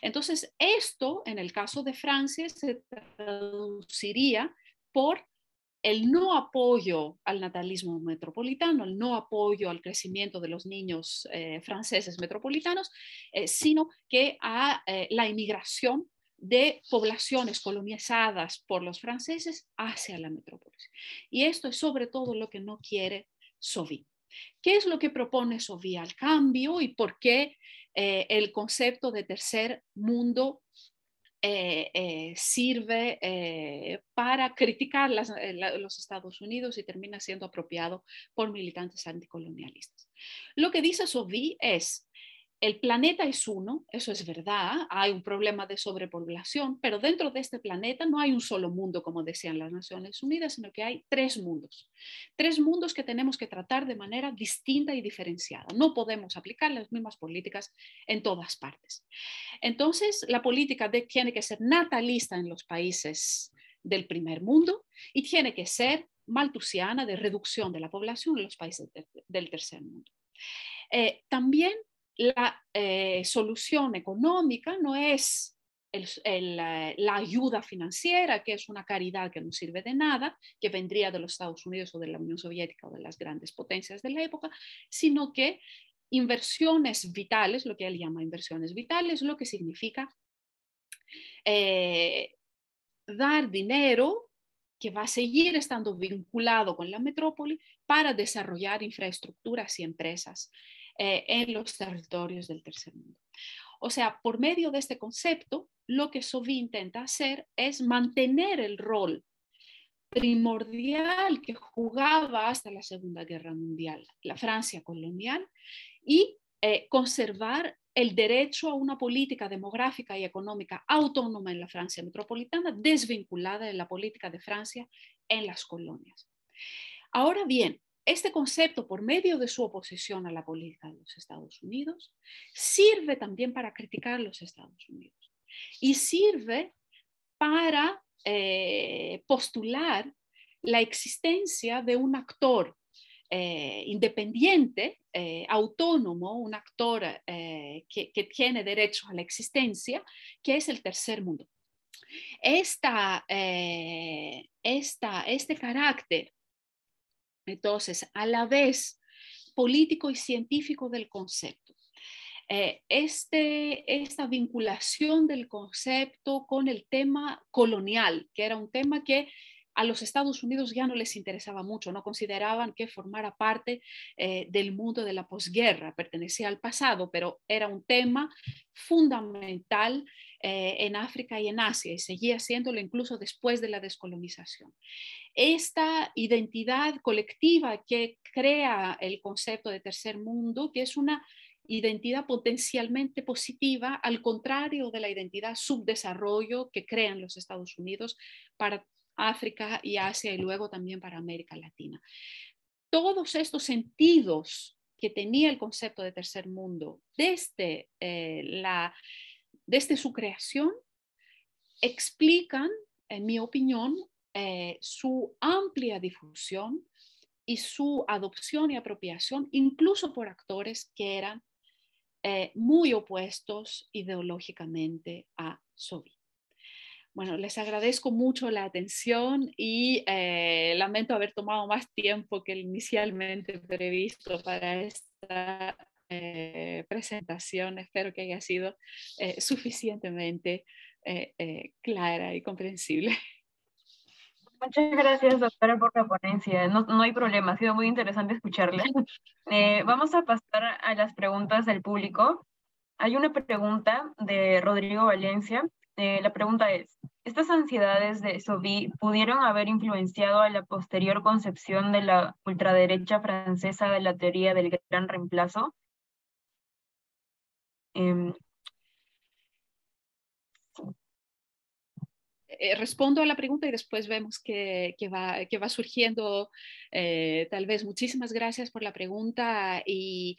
Entonces, esto en el caso de Francia se traduciría por el no apoyo al natalismo metropolitano, el no apoyo al crecimiento de los niños eh, franceses metropolitanos, sino que a la inmigración de poblaciones colonizadas por los franceses hacia la metrópolis. Y esto es sobre todo lo que no quiere Sovi. ¿Qué es lo que propone Sovi al cambio y por qué eh, el concepto de tercer mundo eh, eh, sirve para criticar a los Estados Unidos y termina siendo apropiado por militantes anticolonialistas. Lo que dice Sovi es, el planeta es uno, eso es verdad, hay un problema de sobrepoblación, pero dentro de este planeta no hay un solo mundo, como decían las Naciones Unidas, sino que hay tres mundos. Tres mundos que tenemos que tratar de manera distinta y diferenciada. No podemos aplicar las mismas políticas en todas partes. Entonces, la política de, tiene que ser natalista en los países del primer mundo y tiene que ser maltusiana de reducción de la población en los países del tercer mundo. Eh, también la eh, solución económica no es eh, la ayuda financiera, que es una caridad que no sirve de nada, que vendría de los Estados Unidos o de la Unión Soviética o de las grandes potencias de la época, sino que inversiones vitales, lo que él llama inversiones vitales, lo que significa eh, dar dinero que va a seguir estando vinculado con la metrópoli para desarrollar infraestructuras y empresas eh, en los territorios del tercer mundo. O sea, por medio de este concepto, lo que Sovi intenta hacer es mantener el rol primordial que jugaba hasta la Segunda Guerra Mundial, la Francia colonial, y eh, conservar el derecho a una política demográfica y económica autónoma en la Francia metropolitana, desvinculada de la política de Francia en las colonias. Ahora bien, este concepto, por medio de su oposición a la política de los Estados Unidos, sirve también para criticar los Estados Unidos y sirve para eh, postular la existencia de un actor eh, independiente, eh, autónomo, un actor que, tiene derecho a la existencia, que es el tercer mundo. Esta, esta, este carácter entonces, a la vez político y científico del concepto. Eh, este, esta vinculación del concepto con el tema colonial, que era un tema que a los Estados Unidos ya no les interesaba mucho, no consideraban que formara parte eh, del mundo de la posguerra, pertenecía al pasado, pero era un tema fundamental eh, en África y en Asia y seguía siéndolo incluso después de la descolonización. Esta identidad colectiva que crea el concepto de tercer mundo, que es una identidad potencialmente positiva, al contrario de la identidad subdesarrollo que crean los Estados Unidos para África y Asia y luego también para América Latina. Todos estos sentidos que tenía el concepto de tercer mundo desde, eh, la, su creación explican, en mi opinión, eh, su amplia difusión y su adopción y apropiación, incluso por actores que eran eh, muy opuestos ideológicamente a Soviet. Bueno, les agradezco mucho la atención y eh, lamento haber tomado más tiempo que el inicialmente previsto para esta eh, presentación. Espero que haya sido eh, suficientemente clara y comprensible. Muchas gracias, doctora, por la ponencia. No, no hay problema, ha sido muy interesante escucharla. vamos a pasar a las preguntas del público. Hay una pregunta de Rodrigo Valencia eh, la pregunta es, ¿estas ansiedades de Sobi pudieron haber influenciado a la posterior concepción de la ultraderecha francesa de la teoría del gran reemplazo? Em, eh, respondo a la pregunta y después vemos que, va, surgiendo eh, tal vez. Muchísimas gracias por la pregunta y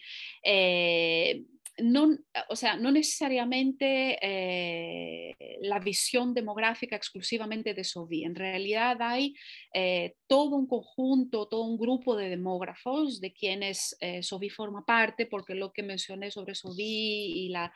no, o sea, no necesariamente eh, la visión demográfica exclusivamente de SOVI. En realidad hay eh, todo un conjunto, todo un grupo de demógrafos de quienes eh, forma parte, porque lo que mencioné sobre SOVI y la,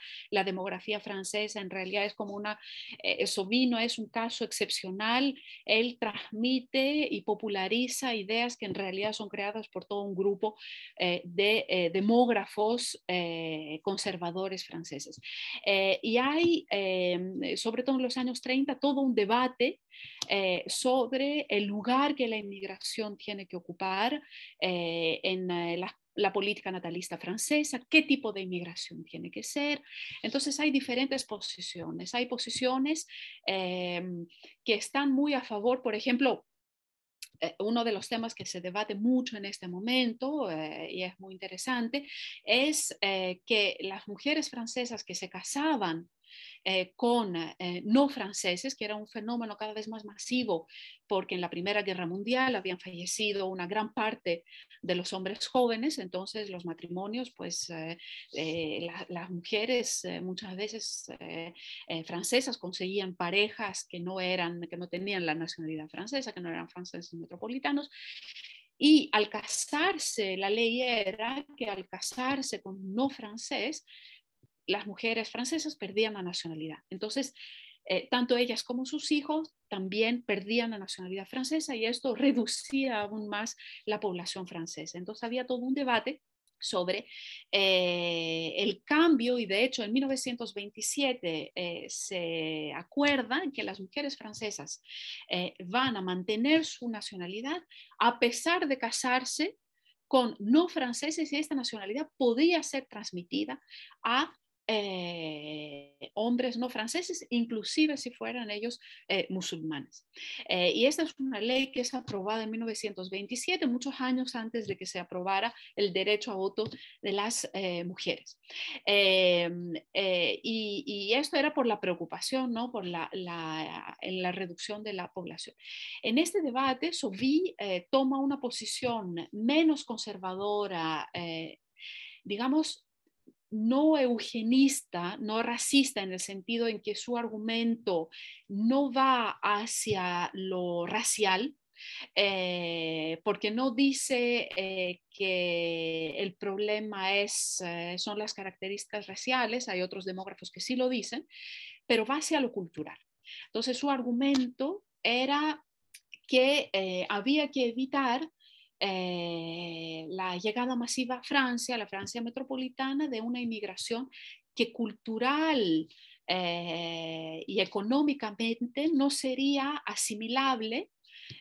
demografía francesa en realidad es como una, eh, SOVI no es un caso excepcional, él transmite y populariza ideas que en realidad son creadas por todo un grupo de demógrafos. Con conservadores franceses. Eh, y hay, em, eh, sobre todo en los años 30, todo un debate eh, sobre el lugar que la inmigración tiene que ocupar en la política natalista francesa, qué tipo de inmigración tiene que ser. Entonces hay diferentes posiciones. Hay posiciones em, que están muy a favor, por ejemplo, eh, uno de los temas que se debate mucho en este momento eh, y es muy interesante, es eh, que las mujeres francesas que se casaban con no franceses, que era un fenómeno cada vez más masivo porque en la Primera Guerra Mundial habían fallecido una gran parte de los hombres jóvenes, entonces los matrimonios, pues eh, eh, las mujeres eh, muchas veces francesas conseguían parejas que no eran, que no tenían la nacionalidad francesa, que no eran franceses metropolitanos. Y al casarse, la ley era que al casarse con no francés, las mujeres francesas perdían la nacionalidad. Entonces, tanto ellas como sus hijos también perdían la nacionalidad francesa y esto reducía aún más la población francesa. Entonces había todo un debate sobre eh, el cambio y de hecho en 1927 eh, se acuerda que las mujeres francesas eh, van a mantener su nacionalidad a pesar de casarse con no franceses y esta nacionalidad podía ser transmitida a eh, hombres no franceses, inclusive si fueran ellos eh, musulmanes. Eh, y esta es una ley que es aprobada en 1927, muchos años antes de que se aprobara el derecho a voto de las mujeres. Y, esto era por la preocupación, ¿no? por la, reducción de la población. En este debate, Sobhi toma una posición menos conservadora digamos, no eugenista, no racista, en el sentido en que su argumento no va hacia lo racial, eh, porque no dice eh, que el problema es, eh, son las características raciales, hay otros demógrafos que sí lo dicen, pero va hacia lo cultural. Entonces su argumento era que había que evitar eh, la llegada masiva a Francia, a la Francia metropolitana, de una inmigración que cultural eh, y económicamente no sería asimilable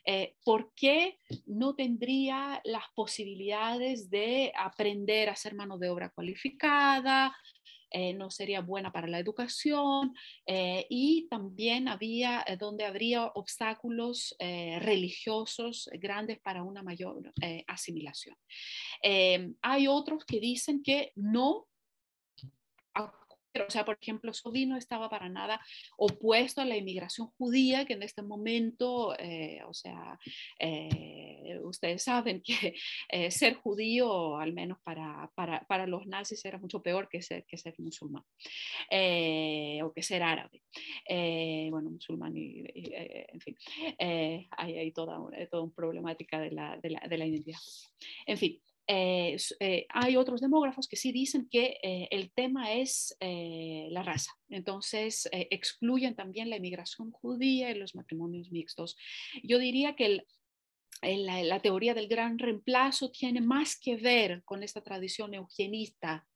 eh, porque no tendría las posibilidades de aprender a ser mano de obra cualificada, eh, no sería buena para la educación eh, y también había eh, donde habría obstáculos religiosos grandes para una mayor asimilación. Em, hay otros que dicen que no, o sea, por ejemplo, Sodi no estaba para nada opuesto a la inmigración judía, que en este momento, eh, o sea, eh, ustedes saben que eh, ser judío, al menos para, para, para, los nazis, era mucho peor que ser, que ser musulmán o que ser árabe. bueno, musulmán y, en fin, hay, toda una, toda una problemática de la, de la, de la identidad. En fin, eh, eh, hay otros demógrafos que sí dicen que eh, el tema es la raza. Entonces, excluyen también la inmigración judía y los matrimonios mixtos. Yo diría que la, teoría del gran reemplazo tiene más que ver con esta tradición eugenista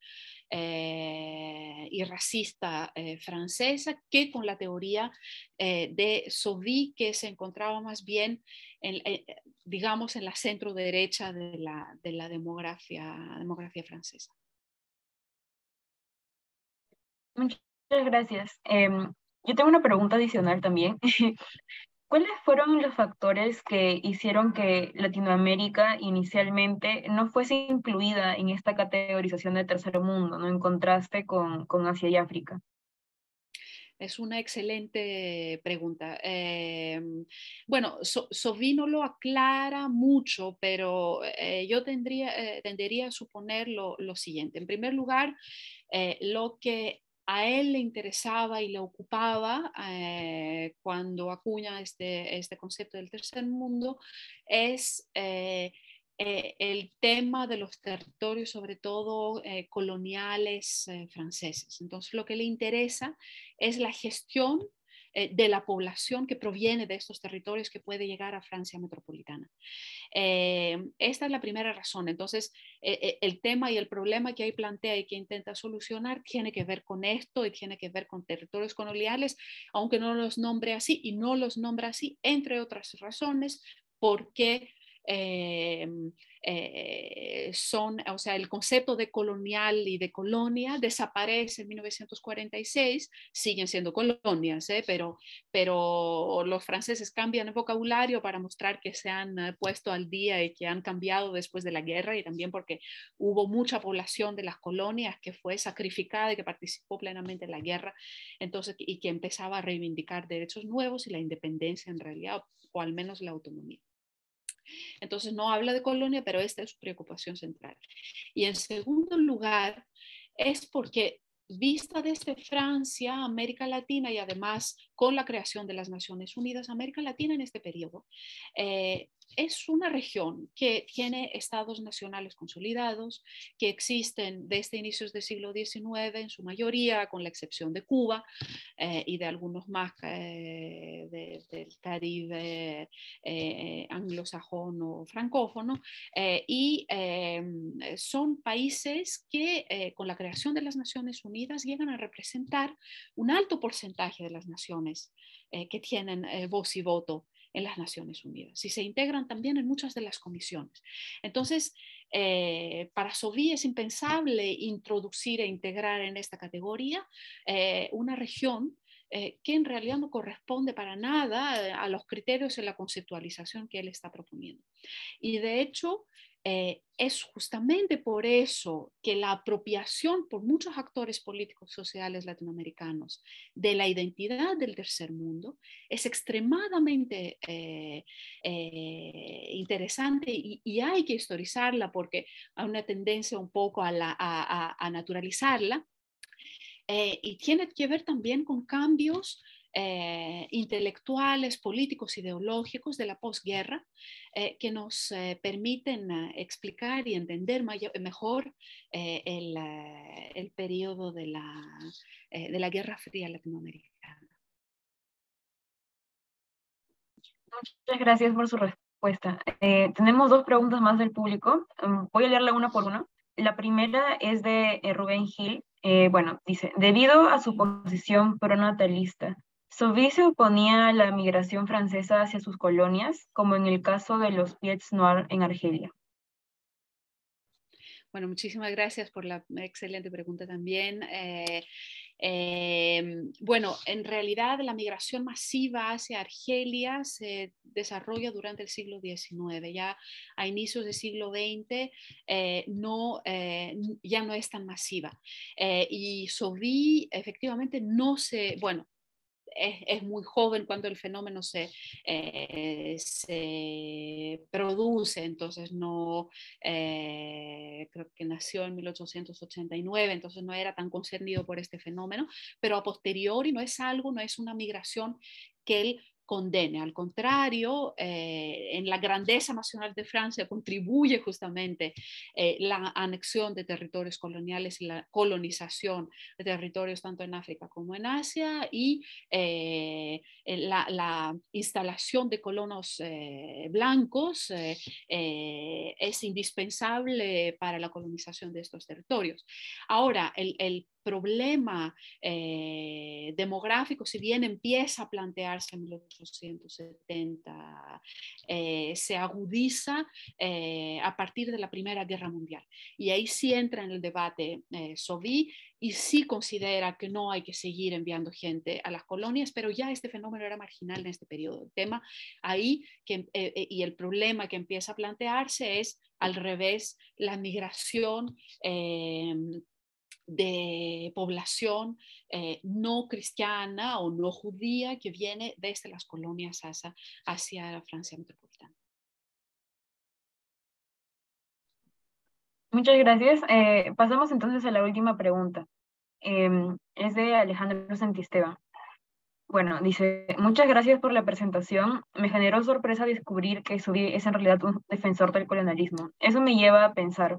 eh, y racista eh, francesa que con la teoría eh, de Sauvy, que se encontraba más bien, en, digamos, en la centro derecha de la, demografía, francesa. Muchas gracias. Em, yo tengo una pregunta adicional también. ¿Cuáles fueron los factores que hicieron que Latinoamérica inicialmente no fuese incluida en esta categorización de tercer mundo, ¿no? en contraste con, Asia y África? Es una excelente pregunta. Em, bueno, so, no lo aclara mucho, pero eh, yo tendría, eh, a suponer lo, lo, siguiente. En primer lugar, eh, lo que a él le interesaba y le ocupaba eh, cuando acuña este, este, concepto del tercer mundo es eh, eh, el tema de los territorios, sobre todo coloniales franceses. Entonces, lo que le interesa es la gestión eh, de la población que proviene de estos territorios que puede llegar a Francia metropolitana. Eh, esta es la primera razón. Entonces, eh, el tema y el problema que ahí plantea y que intenta solucionar tiene que ver con esto y tiene que ver con territorios coloniales, aunque no los nombre así y no los nombra así, entre otras razones, porque Em, eh, son, o sea, el concepto de colonial y de colonia desaparece en 1946, siguen siendo colonias, ¿eh? pero, pero los franceses cambian el vocabulario para mostrar que se han eh, puesto al día y que han cambiado después de la guerra y también porque hubo mucha población de las colonias que fue sacrificada y que participó plenamente en la guerra entonces, y que empezaba a reivindicar derechos nuevos y la independencia en realidad, o al menos la autonomía. Entonces no habla de colonia, pero esta es su preocupación central. Y en segundo lugar, es porque vista desde Francia, América Latina y además con la creación de las Naciones Unidas, América Latina en este periodo eh, es una región que tiene estados nacionales consolidados, que existen desde inicios del siglo XIX en su mayoría, con la excepción de Cuba eh, y de algunos más eh, del Caribe eh, anglosajón o francófono, y son países que con la creación de las Naciones Unidas llegan a representar un alto porcentaje de las naciones que tienen voz y voto en las Naciones Unidas y se integran también en muchas de las comisiones. Entonces, eh, para Sovi es impensable introducir e integrar en esta categoría eh, una región eh, que en realidad no corresponde para nada a los criterios en la conceptualización que él está proponiendo. Y de hecho, eh, es justamente por eso que la apropiación por muchos actores políticos sociales latinoamericanos de la identidad del tercer mundo es extremadamente eh, eh, interesante y, hay que historizarla porque hay una tendencia un poco a naturalizarla. y tiene que ver también con cambios eh, intelectuales, políticos, ideológicos de la posguerra eh, que nos eh, permiten ah, explicar y entender mejor el, periodo de la, de la Guerra Fría Latinoamericana. Muchas gracias por su respuesta. tenemos dos preguntas más del público. Mm, voy a leerla una por una. La primera es de Rubén Gil. bueno, dice, debido a su posición pronatalista, ¿Sovi se oponía a la migración francesa hacia sus colonias, como en el caso de los Pieds noir en Argelia. Bueno, muchísimas gracias por la excelente pregunta también. Eh, em, bueno, en realidad la migración masiva hacia Argelia se desarrolla durante el siglo XIX. Ya a inicios del siglo XX eh, eh, ya no es tan masiva. y Sovi efectivamente no se, bueno, es, muy joven cuando el fenómeno se, eh, produce, entonces no, eh, creo que nació en 1889, entonces no era tan concernido por este fenómeno, pero a posteriori no es algo, no es una migración que él condene. Al contrario, eh, en la grandeza nacional de Francia contribuye justamente eh, la anexión de territorios coloniales y la colonización de territorios tanto en África como en Asia y eh, la, instalación de colonos blancos es indispensable para la colonización de estos territorios. Ahora, el problema eh, demográfico, si bien empieza a plantearse en 1870, eh, se agudiza eh, a partir de la Primera Guerra Mundial. Y ahí sí entra en el debate Soví y sí considera que no hay que seguir enviando gente a las colonias, pero ya este fenómeno era marginal en este periodo. El tema ahí y el problema que empieza a plantearse es al revés, la migración de población eh, no cristiana o no judía que viene desde las colonias hacia, hacia la Francia metropolitana. Muchas gracias. Eh, pasamos entonces a la última pregunta. Em, es de Alejandro Santisteban. Bueno, dice, muchas gracias por la presentación. Me generó sorpresa descubrir que es en realidad un defensor del colonialismo. Eso me lleva a pensar,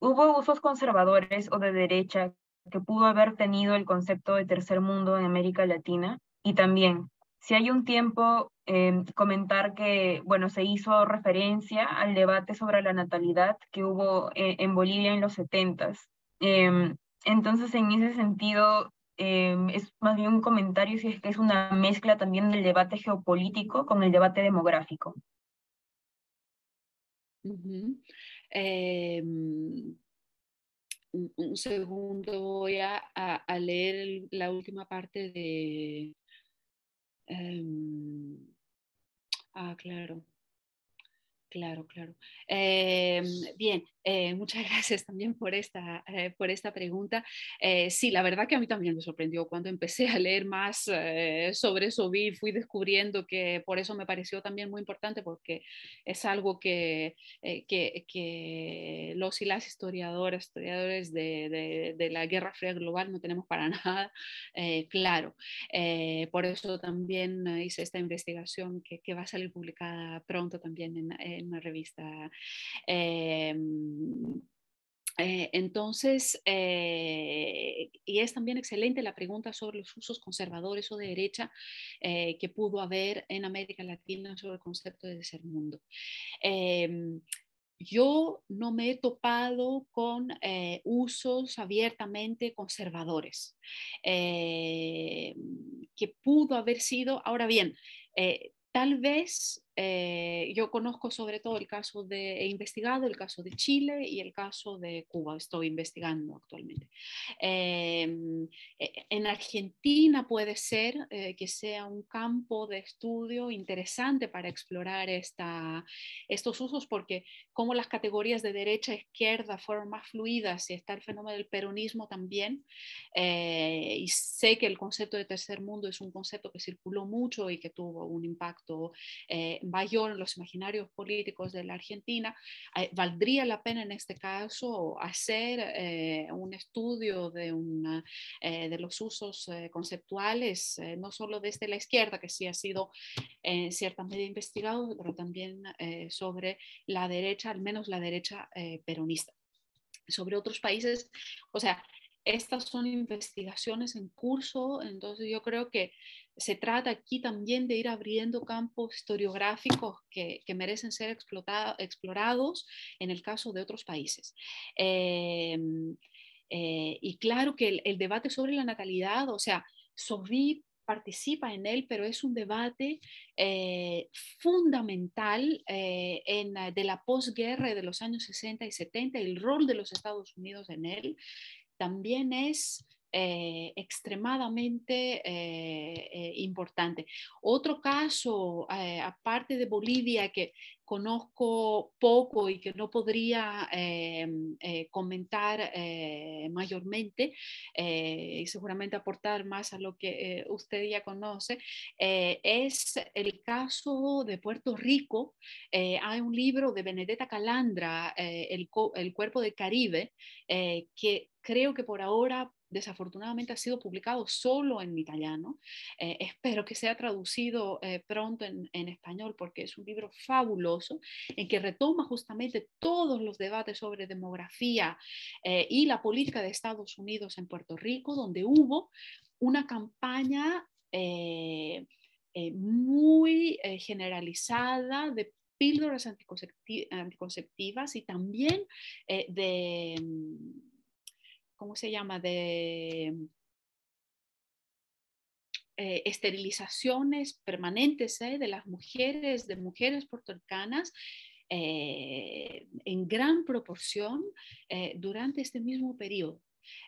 Hubo usos conservadores o de derecha que pudo haber tenido el concepto de tercer mundo en América Latina y también, si hay un tiempo, em, comentar que, bueno, se hizo referencia al debate sobre la natalidad que hubo eh, en Bolivia en los 70. Eh, em, entonces, en ese sentido, em, es más bien un comentario si es que es una mezcla también del debate geopolítico con el debate demográfico. Em, un segundo voy a, leer la última parte de... Em, ah, claro. Claro, claro. Eh, bien, eh, muchas gracias también por esta, eh, por esta pregunta. Eh, sí, la verdad que a mí también me sorprendió cuando empecé a leer más sobre vi fui descubriendo que por eso me pareció también muy importante porque es algo que, que, los y las historiadoras, historiadores de, de, la Guerra Fría Global no tenemos para nada claro. por eso también hice esta investigación que, va a salir publicada pronto también en, en una revista. Em, Em, eh, entonces, eh, y es también excelente la pregunta sobre los usos conservadores o de derecha eh, que pudo haber en América Latina sobre el concepto de ser mundo. Em, yo no me he topado con usos abiertamente conservadores que pudo haber sido, ahora bien, tal vez eh, yo conozco sobre todo el caso de, he investigado el caso de Chile y el caso de Cuba, estoy investigando actualmente. Em, e, e, en Argentina puede ser eh, que sea un campo de estudio interesante para explorar esta, estos usos, porque como las categorías de derecha e izquierda fueron más fluidas y está el fenómeno del peronismo también, eh, y sé que el concepto de tercer mundo es un concepto que circuló mucho y que tuvo un impacto Bayón, los imaginarios políticos de la Argentina, eh, valdría la pena en este caso hacer eh, un estudio de, eh, de los usos conceptuales, no solo desde la izquierda, que sí ha sido en cierta medida investigado, pero también sobre la derecha, al menos la derecha peronista, sobre otros países. O sea, estas son investigaciones en curso, entonces yo creo que se trata aquí también de ir abriendo campos historiográficos que, merecen ser explorados en el caso de otros países. Em, eh, y claro que el, debate sobre la natalidad, o sea, Sovi participa en él, pero es un debate eh, fundamental eh, de la posguerra de los años 60 y 70, el rol de los Estados Unidos en él también es eh, extremadamente eh, eh, importante. Otro caso, aparte de Bolivia, que conozco poco y que no podría em, comentar mayormente y seguramente aportar más a lo que usted ya conoce, es el caso de Puerto Rico. hay un libro de Benedetta Calandra, el, el, Cuerpo del Caribe, que creo que por ahora desafortunadamente ha sido publicado solo en italiano. Eh, espero que sea traducido eh, pronto en, español porque es un libro fabuloso en que retoma justamente todos los debates sobre demografía eh, y la política de Estados Unidos en Puerto Rico, donde hubo una campaña... muy generalizada de píldoras anticonceptivas y también de, mm, ¿cómo se llama? De eh, esterilizaciones permanentes ¿eh? de las mujeres, de mujeres puertorricanas. Eh, en gran proporción durante este mismo periodo.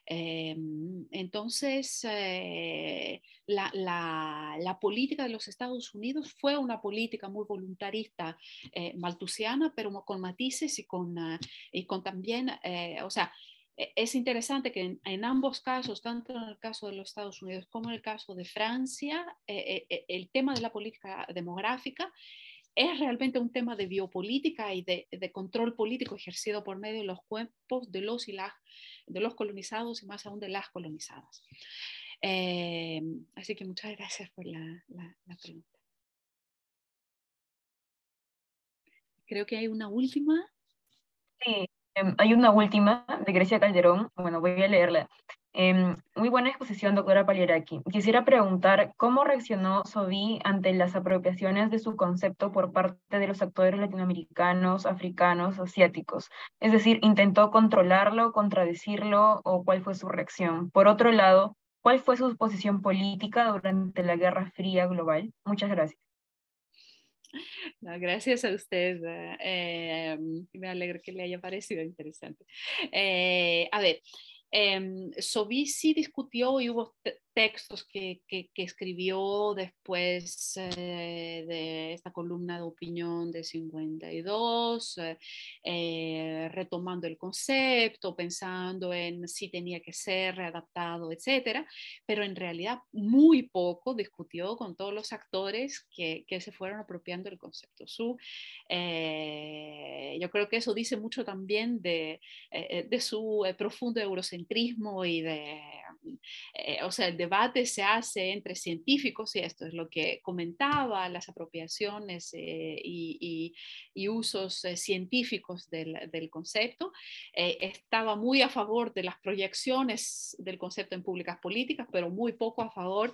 entonces, la, política de los Estados Unidos fue una política muy voluntarista maltusiana, pero con matices y con, y con también, o sea, e-, es interesante que en, ambos casos, tanto en el caso de los Estados Unidos como en el caso de Francia, eh, eh, e-, el tema de la política demográfica es realmente un tema de biopolítica y de, control político ejercido por medio de los cuerpos de los y de los colonizados y más aún de las colonizadas. Eh, así que muchas gracias por la, la pregunta. Creo que hay una última. Sí, Em, hay una última de Grecia Calderón, bueno, voy a leerla. Em, muy buena exposición, doctora Palieraki. Quisiera preguntar cómo reaccionó Sobi ante las apropiaciones de su concepto por parte de los actores latinoamericanos, africanos, asiáticos. Es decir, ¿intentó controlarlo, contradecirlo o cuál fue su reacción? Por otro lado, ¿cuál fue su posición política durante la Guerra Fría Global? Muchas gracias gracias a usted. Eh, me alegro que le haya parecido interesante. Eh, a ver, eh, sí discutió y hubo textos que, escribió después eh, de esta columna de opinión de 52, eh, eh, retomando el concepto, pensando en si tenía que ser readaptado, etcétera, pero en realidad muy poco discutió con todos los actores que, se fueron apropiando el concepto. Su, yo creo que eso dice mucho también de, de su profundo eurocentrismo y de, o sea, de debate se hace entre científicos, y esto es lo que comentaba, las apropiaciones eh, y, usos eh, científicos del, concepto. Eh, estaba muy a favor de las proyecciones del concepto en públicas políticas, pero muy poco a favor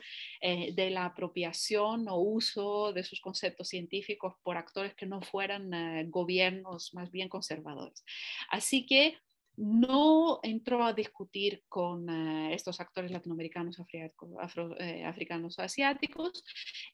de la apropiación o uso de sus conceptos científicos por actores que no fueran gobiernos más bien conservadores. Así que no entró a discutir con eh, estos actores latinoamericanos, afroafricanos o eh, africanos, asiáticos.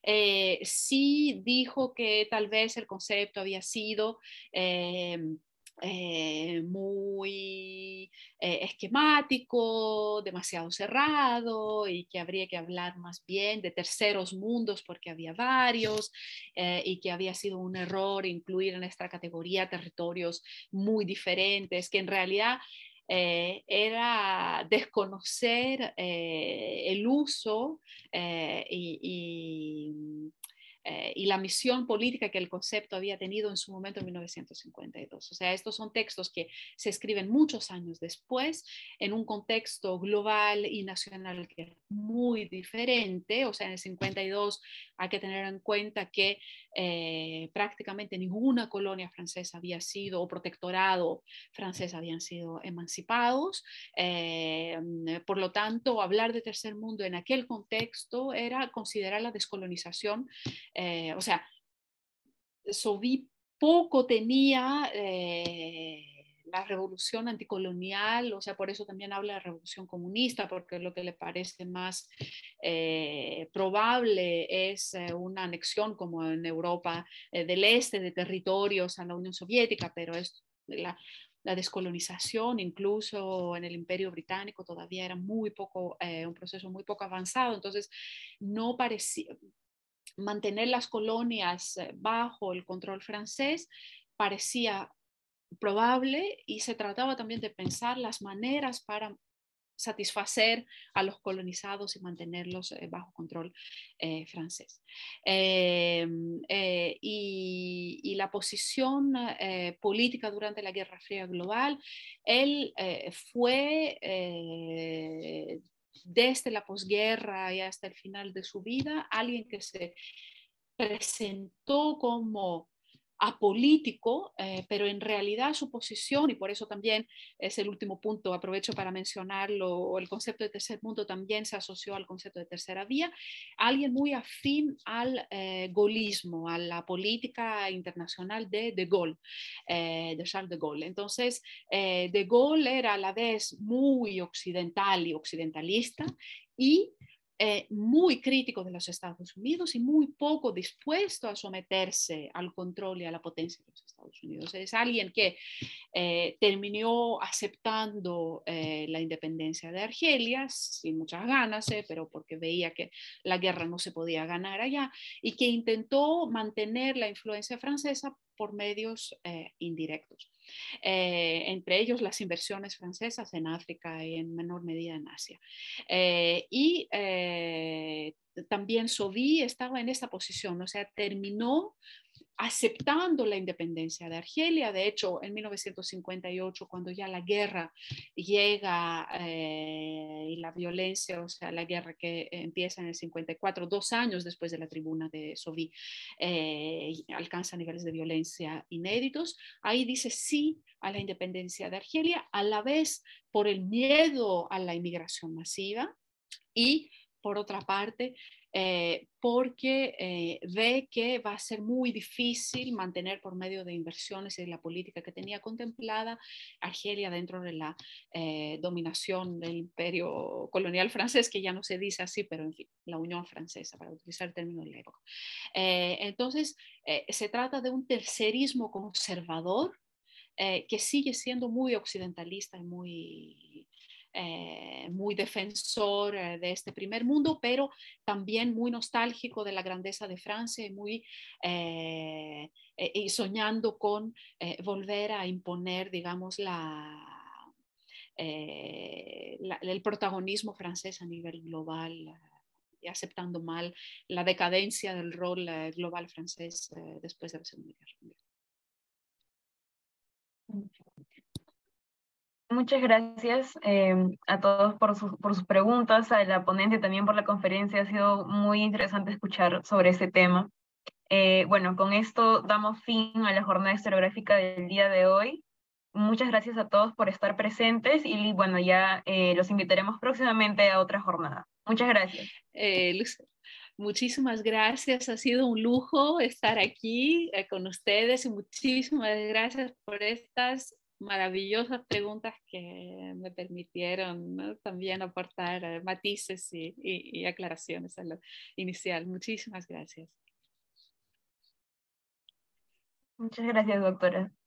Eh, sí dijo que tal vez el concepto había sido em, eh, muy eh, esquemático, demasiado cerrado y que habría que hablar más bien de terceros mundos porque había varios eh, y que había sido un error incluir en esta categoría territorios muy diferentes, que en realidad era desconocer el uso y, eh, y la misión política que el concepto había tenido en su momento en 1952. O sea, estos son textos que se escriben muchos años después en un contexto global y nacional que es muy diferente. O sea, en el 52 hay que tener en cuenta que eh, prácticamente ninguna colonia francesa había sido o protectorado francés habían sido emancipados. Eh, por lo tanto, hablar de tercer mundo en aquel contexto era considerar la descolonización eh, o sea, Sovi poco tenía eh, la revolución anticolonial, o sea, por eso también habla de revolución comunista, porque lo que le parece más eh, probable es una anexión como en Europa del Este de territorios a la Unión Soviética, pero es la, la descolonización, incluso en el Imperio Británico, todavía era muy poco, un proceso muy poco avanzado, entonces no parecía, mantener las colonias eh, bajo el control francés parecía probable y se trataba también de pensar las maneras para satisfacer a los colonizados y mantenerlos eh, bajo control eh, francés. Em, y, y, la posición política durante la Guerra Fría Global, él fue desde la posguerra y hasta el final de su vida, alguien que se presentó como apolítico, eh, pero en realidad su posición, y por eso también es el último punto, aprovecho para mencionarlo, el concepto de tercer mundo también se asoció al concepto de tercera vía, alguien muy afín al eh, golismo, a la política internacional de De Gaulle, eh, de Charles de Gaulle. Entonces, De Gaulle era a la vez muy occidental y occidentalista y eh, muy crítico de los Estados Unidos y muy poco dispuesto a someterse al control y a la potencia de los Estados Unidos. Es alguien que eh, terminó aceptando eh, la independencia de Argelia sin muchas ganas, pero porque veía que la guerra no se podía ganar allá y que intentó mantener la influencia francesa por medios eh, indirectos, eh, entre ellos las inversiones francesas en África y en menor medida en Asia. Eh, y también Sovi estaba en esta posición, o sea, terminó aceptando la independencia de Argelia. De hecho, en 1958, cuando ya la guerra llega eh, y la violencia, o sea, la guerra que empieza en el 54, dos años después de la tribuna de Soví, eh, alcanza niveles de violencia inéditos, ahí dice sí a la independencia de Argelia, a la vez por el miedo a la inmigración masiva y por otra parte, eh, porque eh, ve que va a ser muy difícil mantener por medio de inversiones y de la política que tenía contemplada Argelia dentro de la eh, dominación del imperio colonial francés, que ya no se dice así, pero en fin, la Unión Francesa, para utilizar el término de la época. entonces, se trata de un tercerismo conservador eh, que sigue siendo muy occidentalista y muy eh, muy defensor eh, de este primer mundo, pero también muy nostálgico de la grandeza de Francia y muy eh, y soñando con volver a imponer, digamos, la, el protagonismo francés a nivel global y aceptando mal la decadencia del rol global francés después de la Segunda Guerra Mundial. Muchas gracias em, a todos por, sus por, sus preguntas, a la ponente también por la conferencia. Ha sido muy interesante escuchar sobre este tema. Eh, bueno, con esto damos fin a la jornada historiográfica del día de hoy. Muchas gracias a todos por estar presentes y bueno, ya eh, los invitaremos próximamente a otra jornada. Muchas gracias. Eh, Luz, muchísimas gracias. Ha sido un lujo estar aquí con ustedes y muchísimas gracias por estas maravillosas preguntas que me permitieron también aportar eh, matices y, y, aclaraciones a lo inicial. Muchísimas gracias. Muchas gracias, doctora.